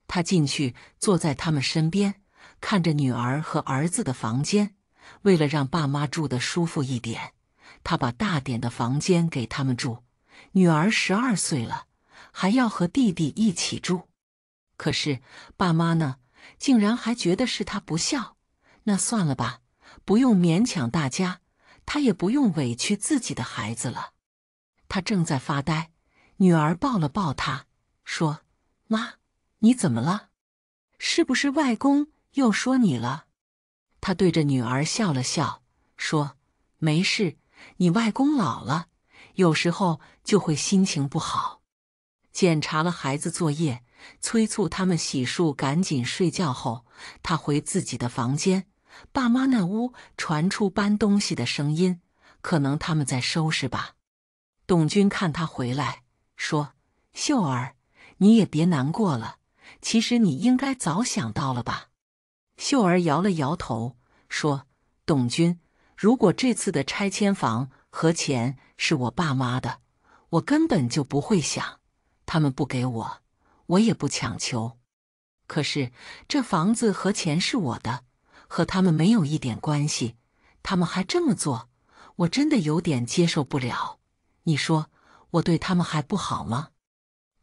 他进去坐在他们身边，看着女儿和儿子的房间。为了让爸妈住得舒服一点，他把大点的房间给他们住。女儿十二岁了，还要和弟弟一起住，可是爸妈呢，竟然还觉得是他不孝。那算了吧，不用勉强大家，他也不用委屈自己的孩子了。他正在发呆，女儿抱了抱他，说：“妈，你怎么了？是不是外公又说你了？”他对着女儿笑了笑，说：“没事，你外公老了。”有时候就会心情不好。检查了孩子作业，催促他们洗漱，赶紧睡觉后，他回自己的房间。爸妈那屋传出搬东西的声音，可能他们在收拾吧。董军看他回来，说：“秀儿，你也别难过了。其实你应该早想到了吧。”秀儿摇了摇头，说：“董军，如果这次的拆迁房和钱……”是我爸妈的，我根本就不会想，他们不给我，我也不强求。可是这房子和钱是我的，和他们没有一点关系，他们还这么做，我真的有点接受不了。你说我对他们还不好吗？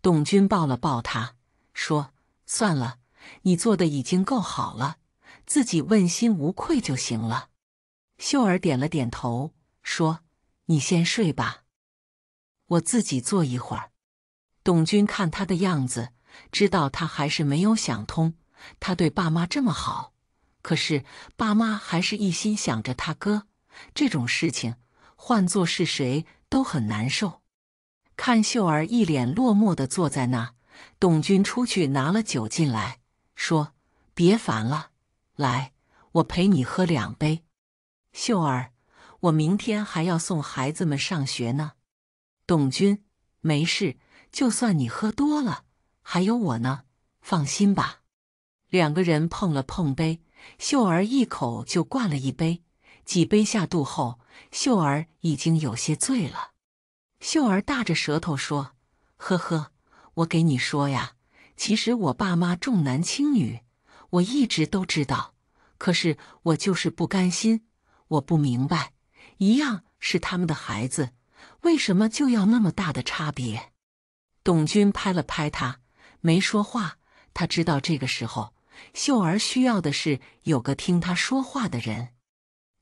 董军抱了抱他，说：“算了，你做的已经够好了，自己问心无愧就行了。”秀儿点了点头，说。你先睡吧，我自己坐一会儿。董军看他的样子，知道他还是没有想通。他对爸妈这么好，可是爸妈还是一心想着他哥。这种事情，换做是谁都很难受。看秀儿一脸落寞的坐在那，董军出去拿了酒进来，说：“别烦了，来，我陪你喝两杯，秀儿。”我明天还要送孩子们上学呢，董军，没事，就算你喝多了，还有我呢，放心吧。两个人碰了碰杯，秀儿一口就灌了一杯，几杯下肚后，秀儿已经有些醉了。秀儿大着舌头说：“呵呵，我给你说呀，其实我爸妈重男轻女，我一直都知道，可是我就是不甘心，我不明白。”一样是他们的孩子，为什么就要那么大的差别？董军拍了拍他，没说话。他知道这个时候秀儿需要的是有个听他说话的人。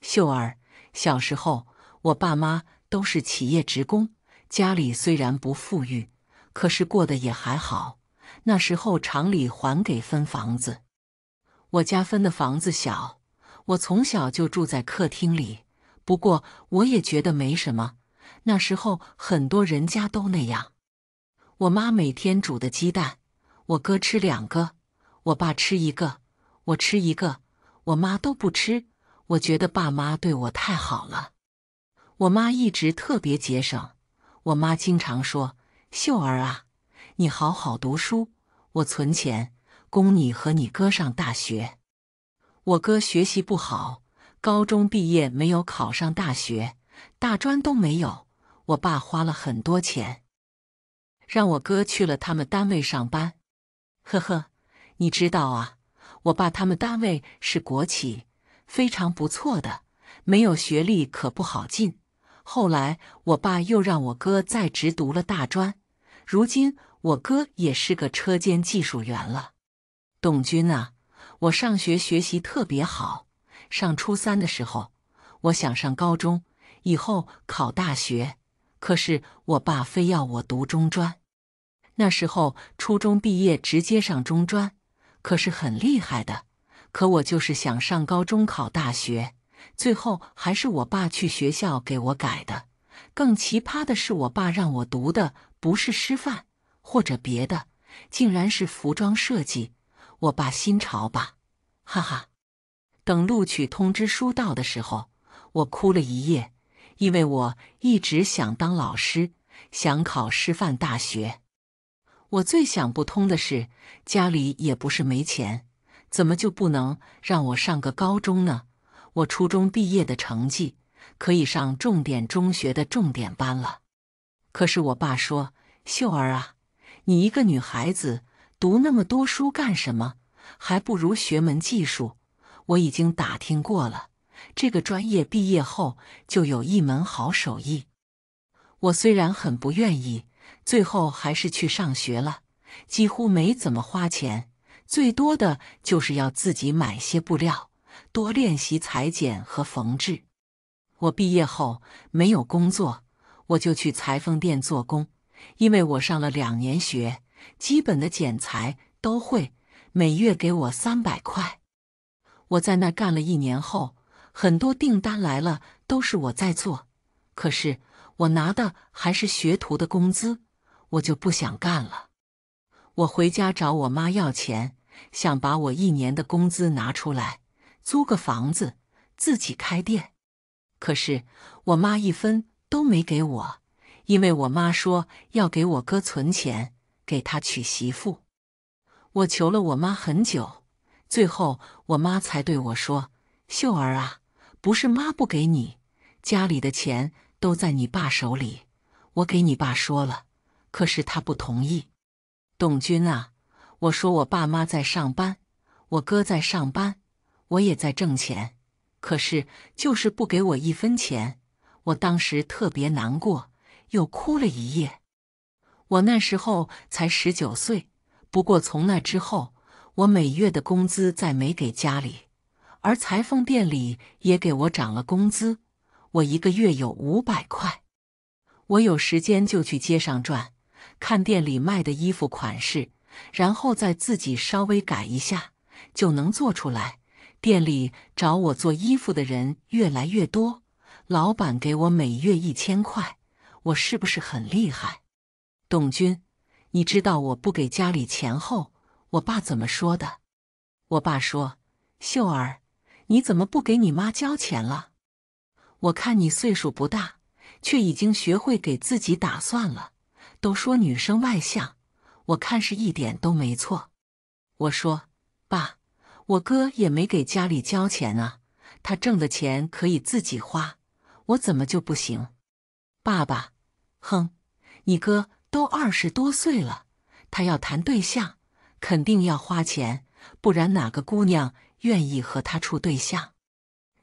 秀儿，小时候我爸妈都是企业职工，家里虽然不富裕，可是过得也还好。那时候厂里还给分房子，我家分的房子小，我从小就住在客厅里。不过我也觉得没什么，那时候很多人家都那样。我妈每天煮的鸡蛋，我哥吃两个，我爸吃一个，我吃一个，我妈都不吃。我觉得爸妈对我太好了。我妈一直特别节省。我妈经常说：“秀儿啊，你好好读书，我存钱供你和你哥上大学。”我哥学习不好。高中毕业没有考上大学，大专都没有。我爸花了很多钱，让我哥去了他们单位上班。呵呵，你知道啊？我爸他们单位是国企，非常不错的。没有学历可不好进。后来我爸又让我哥在职读了大专，如今我哥也是个车间技术员了。董军啊，我上学学习特别好。上初三的时候，我想上高中，以后考大学。可是我爸非要我读中专。那时候初中毕业直接上中专，可是很厉害的。可我就是想上高中考大学。最后还是我爸去学校给我改的。更奇葩的是，我爸让我读的不是师范或者别的，竟然是服装设计。我爸新潮吧，哈哈。等录取通知书到的时候，我哭了一夜，因为我一直想当老师，想考师范大学。我最想不通的是，家里也不是没钱，怎么就不能让我上个高中呢？我初中毕业的成绩可以上重点中学的重点班了。可是我爸说：“秀儿啊，你一个女孩子读那么多书干什么？还不如学门技术。”我已经打听过了，这个专业毕业后就有一门好手艺。我虽然很不愿意，最后还是去上学了，几乎没怎么花钱，最多的就是要自己买些布料，多练习裁剪和缝制。我毕业后没有工作，我就去裁缝店做工，因为我上了两年学，基本的剪裁都会。每月给我三百块。我在那干了一年后，很多订单来了，都是我在做，可是我拿的还是学徒的工资，我就不想干了。我回家找我妈要钱，想把我一年的工资拿出来租个房子，自己开店。可是我妈一分都没给我，因为我妈说要给我哥存钱，给他娶媳妇。我求了我妈很久。最后，我妈才对我说：“秀儿啊，不是妈不给你，家里的钱都在你爸手里，我给你爸说了，可是他不同意。”董军啊，我说我爸妈在上班，我哥在上班，我也在挣钱，可是就是不给我一分钱。我当时特别难过，又哭了一夜。我那时候才十九岁，不过从那之后。我每月的工资再没给家里，而裁缝店里也给我涨了工资，我一个月有五百块。我有时间就去街上转，看店里卖的衣服款式，然后再自己稍微改一下就能做出来。店里找我做衣服的人越来越多，老板给我每月一千块，我是不是很厉害？董军，你知道我不给家里钱后？我爸怎么说的？我爸说：“秀儿，你怎么不给你妈交钱了？我看你岁数不大，却已经学会给自己打算了。都说女生外向，我看是一点都没错。”我说：“爸，我哥也没给家里交钱啊，他挣的钱可以自己花，我怎么就不行？”爸爸，哼，你哥都二十多岁了，他要谈对象。肯定要花钱，不然哪个姑娘愿意和他处对象？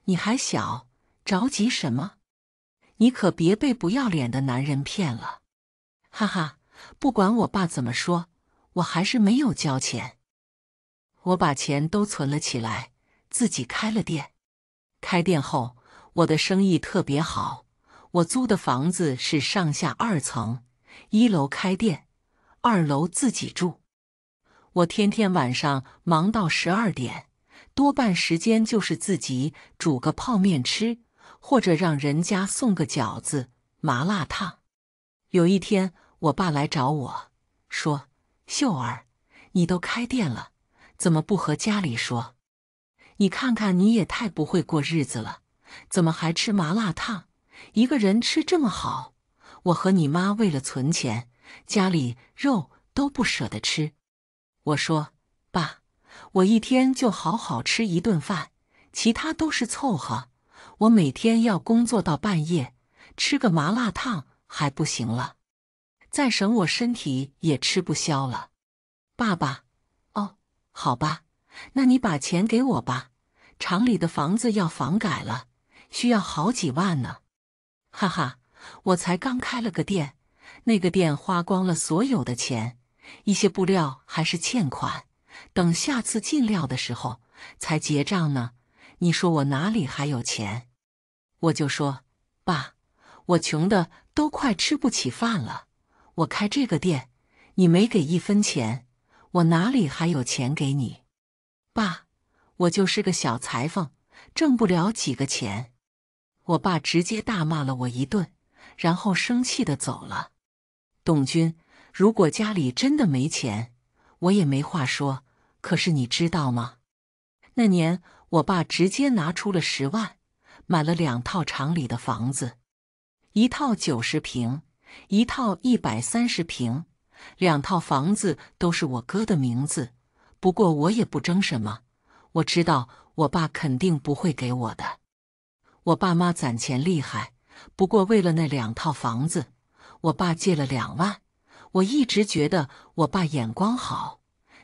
你还小，着急什么？你可别被不要脸的男人骗了！哈哈，不管我爸怎么说，我还是没有交钱。我把钱都存了起来，自己开了店。开店后，我的生意特别好。我租的房子是上下二层，一楼开店，二楼自己住。我天天晚上忙到十二点，多半时间就是自己煮个泡面吃，或者让人家送个饺子、麻辣烫。有一天，我爸来找我说：“秀儿，你都开店了，怎么不和家里说？你看看，你也太不会过日子了，怎么还吃麻辣烫？一个人吃这么好，我和你妈为了存钱，家里肉都不舍得吃。”我说：“爸，我一天就好好吃一顿饭，其他都是凑合。我每天要工作到半夜，吃个麻辣烫还不行了，再省我身体也吃不消了。”爸爸，哦，好吧，那你把钱给我吧。厂里的房子要房改了，需要好几万呢。哈哈，我才刚开了个店，那个店花光了所有的钱。一些布料还是欠款，等下次进料的时候才结账呢。你说我哪里还有钱？我就说，爸，我穷的都快吃不起饭了。我开这个店，你没给一分钱，我哪里还有钱给你？爸，我就是个小裁缝，挣不了几个钱。我爸直接大骂了我一顿，然后生气的走了。董军。如果家里真的没钱，我也没话说。可是你知道吗？那年我爸直接拿出了十万，买了两套厂里的房子，一套九十平，一套一百三十平，两套房子都是我哥的名字。不过我也不争什么，我知道我爸肯定不会给我的。我爸妈攒钱厉害，不过为了那两套房子，我爸借了两万。我一直觉得我爸眼光好。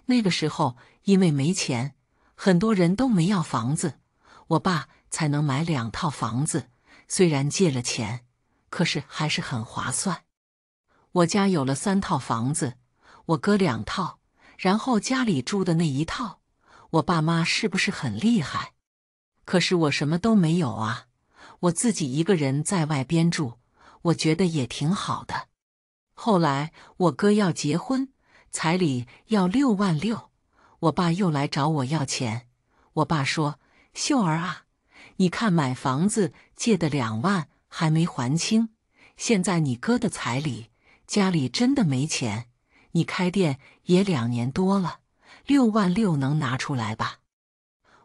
那个时候因为没钱，很多人都没要房子，我爸才能买两套房子。虽然借了钱，可是还是很划算。我家有了三套房子，我哥两套，然后家里住的那一套。我爸妈是不是很厉害？可是我什么都没有啊，我自己一个人在外边住，我觉得也挺好的。后来我哥要结婚，彩礼要六万六，我爸又来找我要钱。我爸说：“秀儿啊，你看买房子借的两万还没还清，现在你哥的彩礼，家里真的没钱。你开店也两年多了，六万六能拿出来吧？”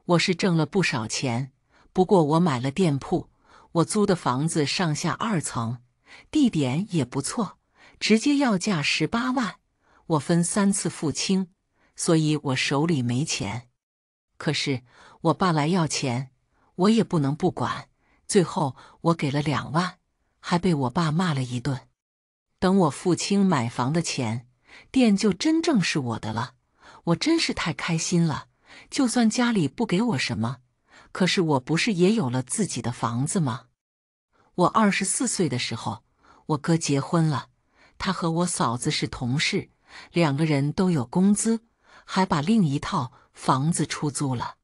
我是挣了不少钱，不过我买了店铺，我租的房子上下二层，地点也不错。直接要价十八万，我分三次付清，所以我手里没钱。可是我爸来要钱，我也不能不管。最后我给了两万，还被我爸骂了一顿。等我付清买房的钱，店就真正是我的了。我真是太开心了。就算家里不给我什么，可是我不是也有了自己的房子吗？我二十四岁的时候，我哥结婚了。他和我嫂子是同事，两个人都有工资，还把另一套房子出租了。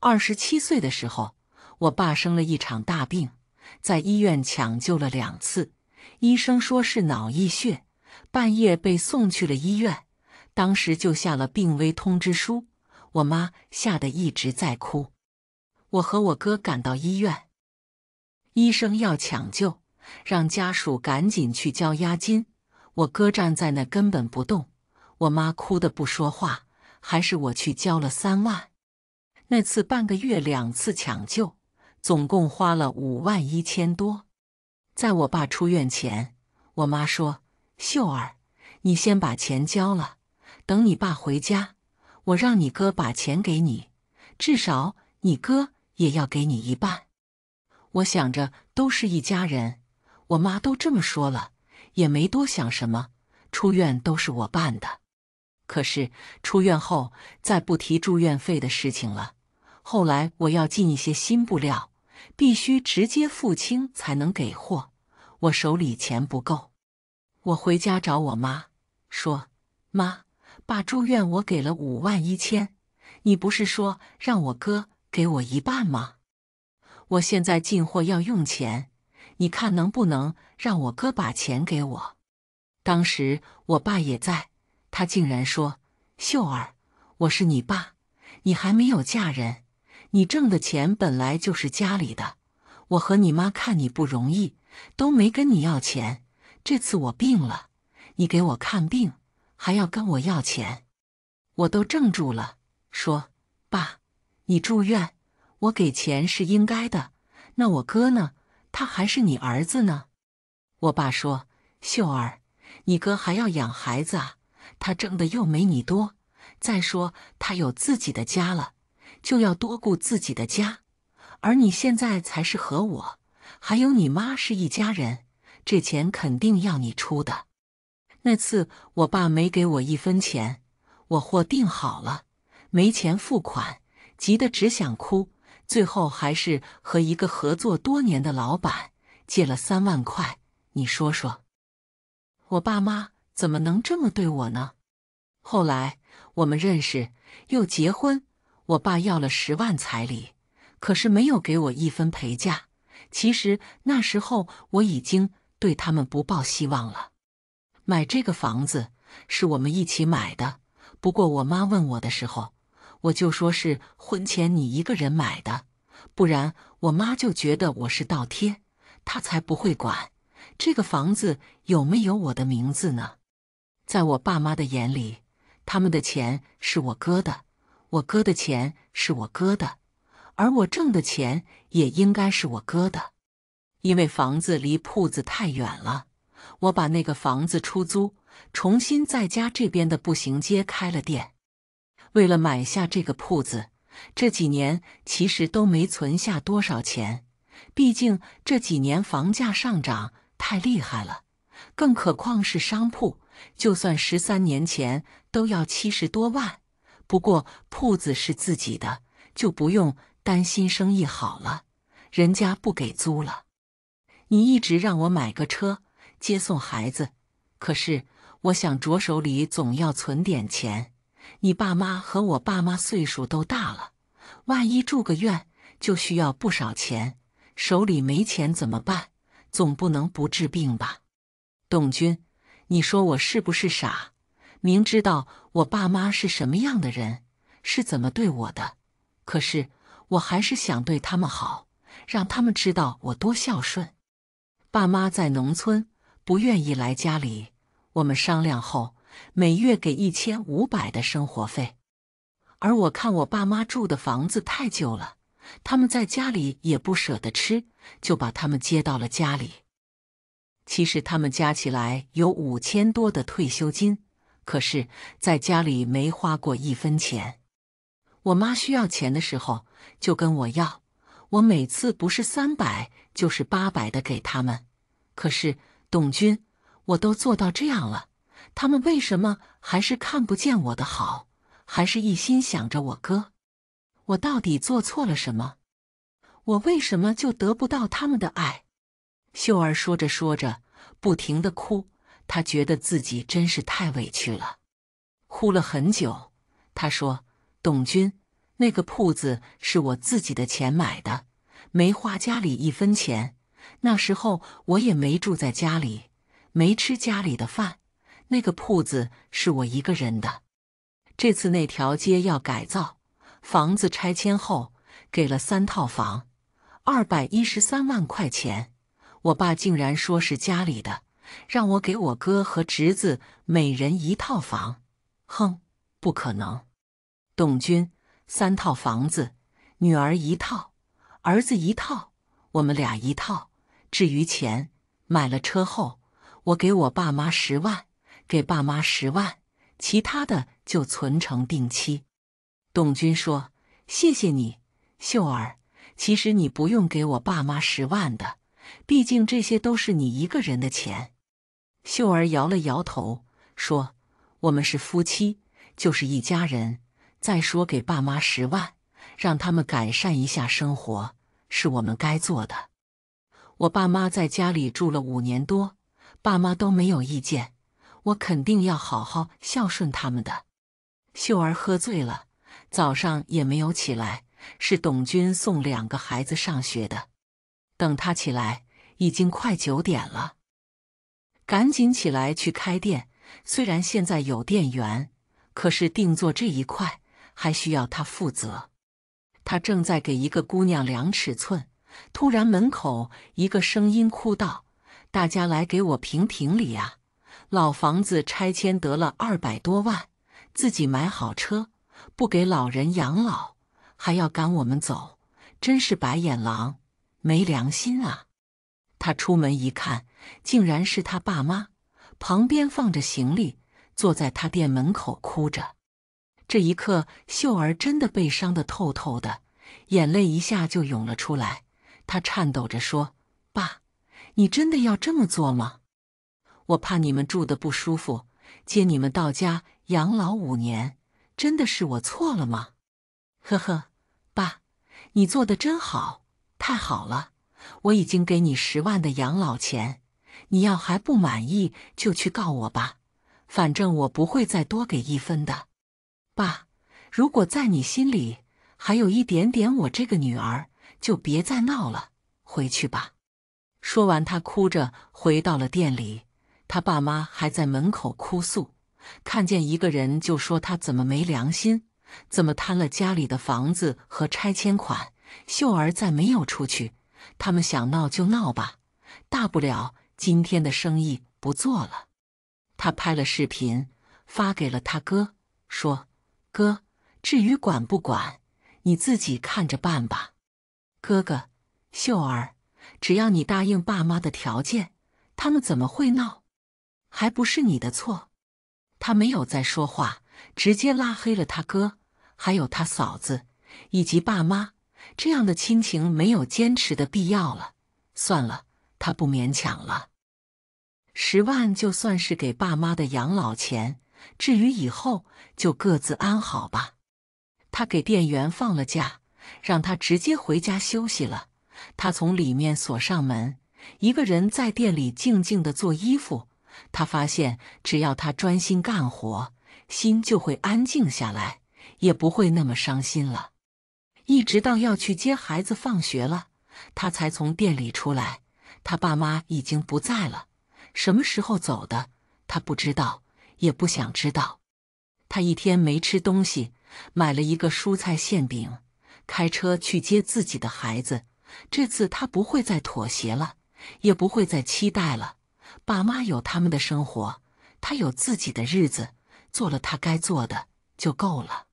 二十七岁的时候，我爸生了一场大病，在医院抢救了两次，医生说是脑溢血，半夜被送去了医院，当时就下了病危通知书。我妈吓得一直在哭，我和我哥赶到医院，医生要抢救。让家属赶紧去交押金。我哥站在那根本不动，我妈哭得不说话。还是我去交了三万。那次半个月两次抢救，总共花了五万一千多。在我爸出院前，我妈说：“秀儿，你先把钱交了，等你爸回家，我让你哥把钱给你，至少你哥也要给你一半。”我想着都是一家人。我妈都这么说了，也没多想什么。出院都是我办的，可是出院后再不提住院费的事情了。后来我要进一些新布料，必须直接付清才能给货。我手里钱不够，我回家找我妈说：“妈，爸住院我给了五万一千，你不是说让我哥给我一半吗？我现在进货要用钱。”你看能不能让我哥把钱给我？当时我爸也在，他竟然说：“秀儿，我是你爸，你还没有嫁人，你挣的钱本来就是家里的。我和你妈看你不容易，都没跟你要钱。这次我病了，你给我看病还要跟我要钱，我都怔住了。”说：“爸，你住院，我给钱是应该的。那我哥呢？”他还是你儿子呢，我爸说：“秀儿，你哥还要养孩子啊，他挣的又没你多。再说他有自己的家了，就要多顾自己的家。而你现在才是和我还有你妈是一家人，这钱肯定要你出的。那次我爸没给我一分钱，我货订好了，没钱付款，急得只想哭。”最后还是和一个合作多年的老板借了三万块。你说说，我爸妈怎么能这么对我呢？后来我们认识又结婚，我爸要了十万彩礼，可是没有给我一分陪嫁。其实那时候我已经对他们不抱希望了。买这个房子是我们一起买的，不过我妈问我的时候。我就说是婚前你一个人买的，不然我妈就觉得我是倒贴，她才不会管这个房子有没有我的名字呢。在我爸妈的眼里，他们的钱是我哥的，我哥的钱是我哥的，而我挣的钱也应该是我哥的。因为房子离铺子太远了，我把那个房子出租，重新在家这边的步行街开了店。为了买下这个铺子，这几年其实都没存下多少钱。毕竟这几年房价上涨太厉害了，更何况是商铺，就算十三年前都要七十多万。不过铺子是自己的，就不用担心生意好了，人家不给租了。你一直让我买个车接送孩子，可是我想着手里总要存点钱。你爸妈和我爸妈岁数都大了，万一住个院就需要不少钱，手里没钱怎么办？总不能不治病吧？董军，你说我是不是傻？明知道我爸妈是什么样的人，是怎么对我的，可是我还是想对他们好，让他们知道我多孝顺。爸妈在农村，不愿意来家里，我们商量后。每月给一千五百的生活费，而我看我爸妈住的房子太旧了，他们在家里也不舍得吃，就把他们接到了家里。其实他们加起来有五千多的退休金，可是在家里没花过一分钱。我妈需要钱的时候就跟我要，我每次不是三百就是八百的给他们。可是董军，我都做到这样了。他们为什么还是看不见我的好，还是一心想着我哥？我到底做错了什么？我为什么就得不到他们的爱？秀儿说着说着，不停的哭。她觉得自己真是太委屈了，哭了很久。她说：“董军，那个铺子是我自己的钱买的，没花家里一分钱。那时候我也没住在家里，没吃家里的饭。”那个铺子是我一个人的。这次那条街要改造，房子拆迁后给了三套房，二百一十三万块钱。我爸竟然说是家里的，让我给我哥和侄子每人一套房。哼，不可能！董军，三套房子，女儿一套，儿子一套，我们俩一套。至于钱，买了车后，我给我爸妈十万。给爸妈十万，其他的就存成定期。董军说：“谢谢你，秀儿。其实你不用给我爸妈十万的，毕竟这些都是你一个人的钱。”秀儿摇了摇头，说：“我们是夫妻，就是一家人。再说给爸妈十万，让他们改善一下生活，是我们该做的。我爸妈在家里住了五年多，爸妈都没有意见。”我肯定要好好孝顺他们的。秀儿喝醉了，早上也没有起来，是董军送两个孩子上学的。等他起来，已经快九点了，赶紧起来去开店。虽然现在有店员，可是定做这一块还需要他负责。他正在给一个姑娘量尺寸，突然门口一个声音哭道：“大家来给我评评理啊！”老房子拆迁得了二百多万，自己买好车，不给老人养老，还要赶我们走，真是白眼狼，没良心啊！他出门一看，竟然是他爸妈，旁边放着行李，坐在他店门口哭着。这一刻，秀儿真的被伤得透透的，眼泪一下就涌了出来。他颤抖着说：“爸，你真的要这么做吗？”我怕你们住的不舒服，接你们到家养老五年，真的是我错了吗？呵呵，爸，你做的真好，太好了！我已经给你十万的养老钱，你要还不满意，就去告我吧，反正我不会再多给一分的。爸，如果在你心里还有一点点我这个女儿，就别再闹了，回去吧。说完，他哭着回到了店里。他爸妈还在门口哭诉，看见一个人就说他怎么没良心，怎么贪了家里的房子和拆迁款。秀儿再没有出去，他们想闹就闹吧，大不了今天的生意不做了。他拍了视频发给了他哥，说：“哥，至于管不管，你自己看着办吧。哥哥，秀儿，只要你答应爸妈的条件，他们怎么会闹？”还不是你的错，他没有再说话，直接拉黑了他哥，还有他嫂子，以及爸妈。这样的亲情没有坚持的必要了，算了，他不勉强了。十万就算是给爸妈的养老钱，至于以后就各自安好吧。他给店员放了假，让他直接回家休息了。他从里面锁上门，一个人在店里静静的做衣服。他发现，只要他专心干活，心就会安静下来，也不会那么伤心了。一直到要去接孩子放学了，他才从店里出来。他爸妈已经不在了，什么时候走的，他不知道，也不想知道。他一天没吃东西，买了一个蔬菜馅饼，开车去接自己的孩子。这次他不会再妥协了，也不会再期待了。爸妈有他们的生活，他有自己的日子，做了他该做的就够了。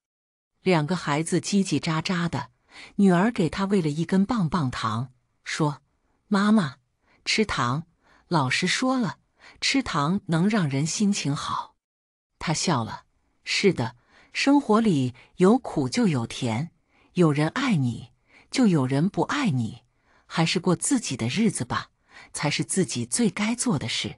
两个孩子叽叽喳喳的，女儿给他喂了一根棒棒糖，说：“妈妈，吃糖。”老师说了，吃糖能让人心情好。他笑了。是的，生活里有苦就有甜，有人爱你，就有人不爱你，还是过自己的日子吧。才是自己最该做的事。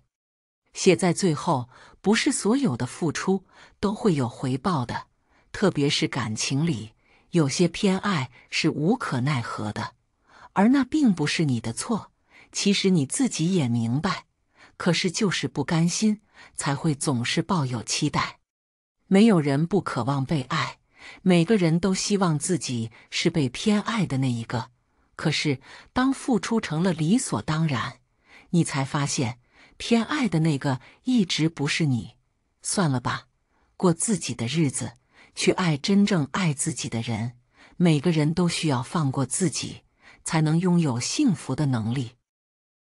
写在最后，不是所有的付出都会有回报的，特别是感情里，有些偏爱是无可奈何的，而那并不是你的错。其实你自己也明白，可是就是不甘心，才会总是抱有期待。没有人不渴望被爱，每个人都希望自己是被偏爱的那一个。可是当付出成了理所当然。你才发现，偏爱的那个一直不是你，算了吧，过自己的日子，去爱真正爱自己的人。每个人都需要放过自己，才能拥有幸福的能力。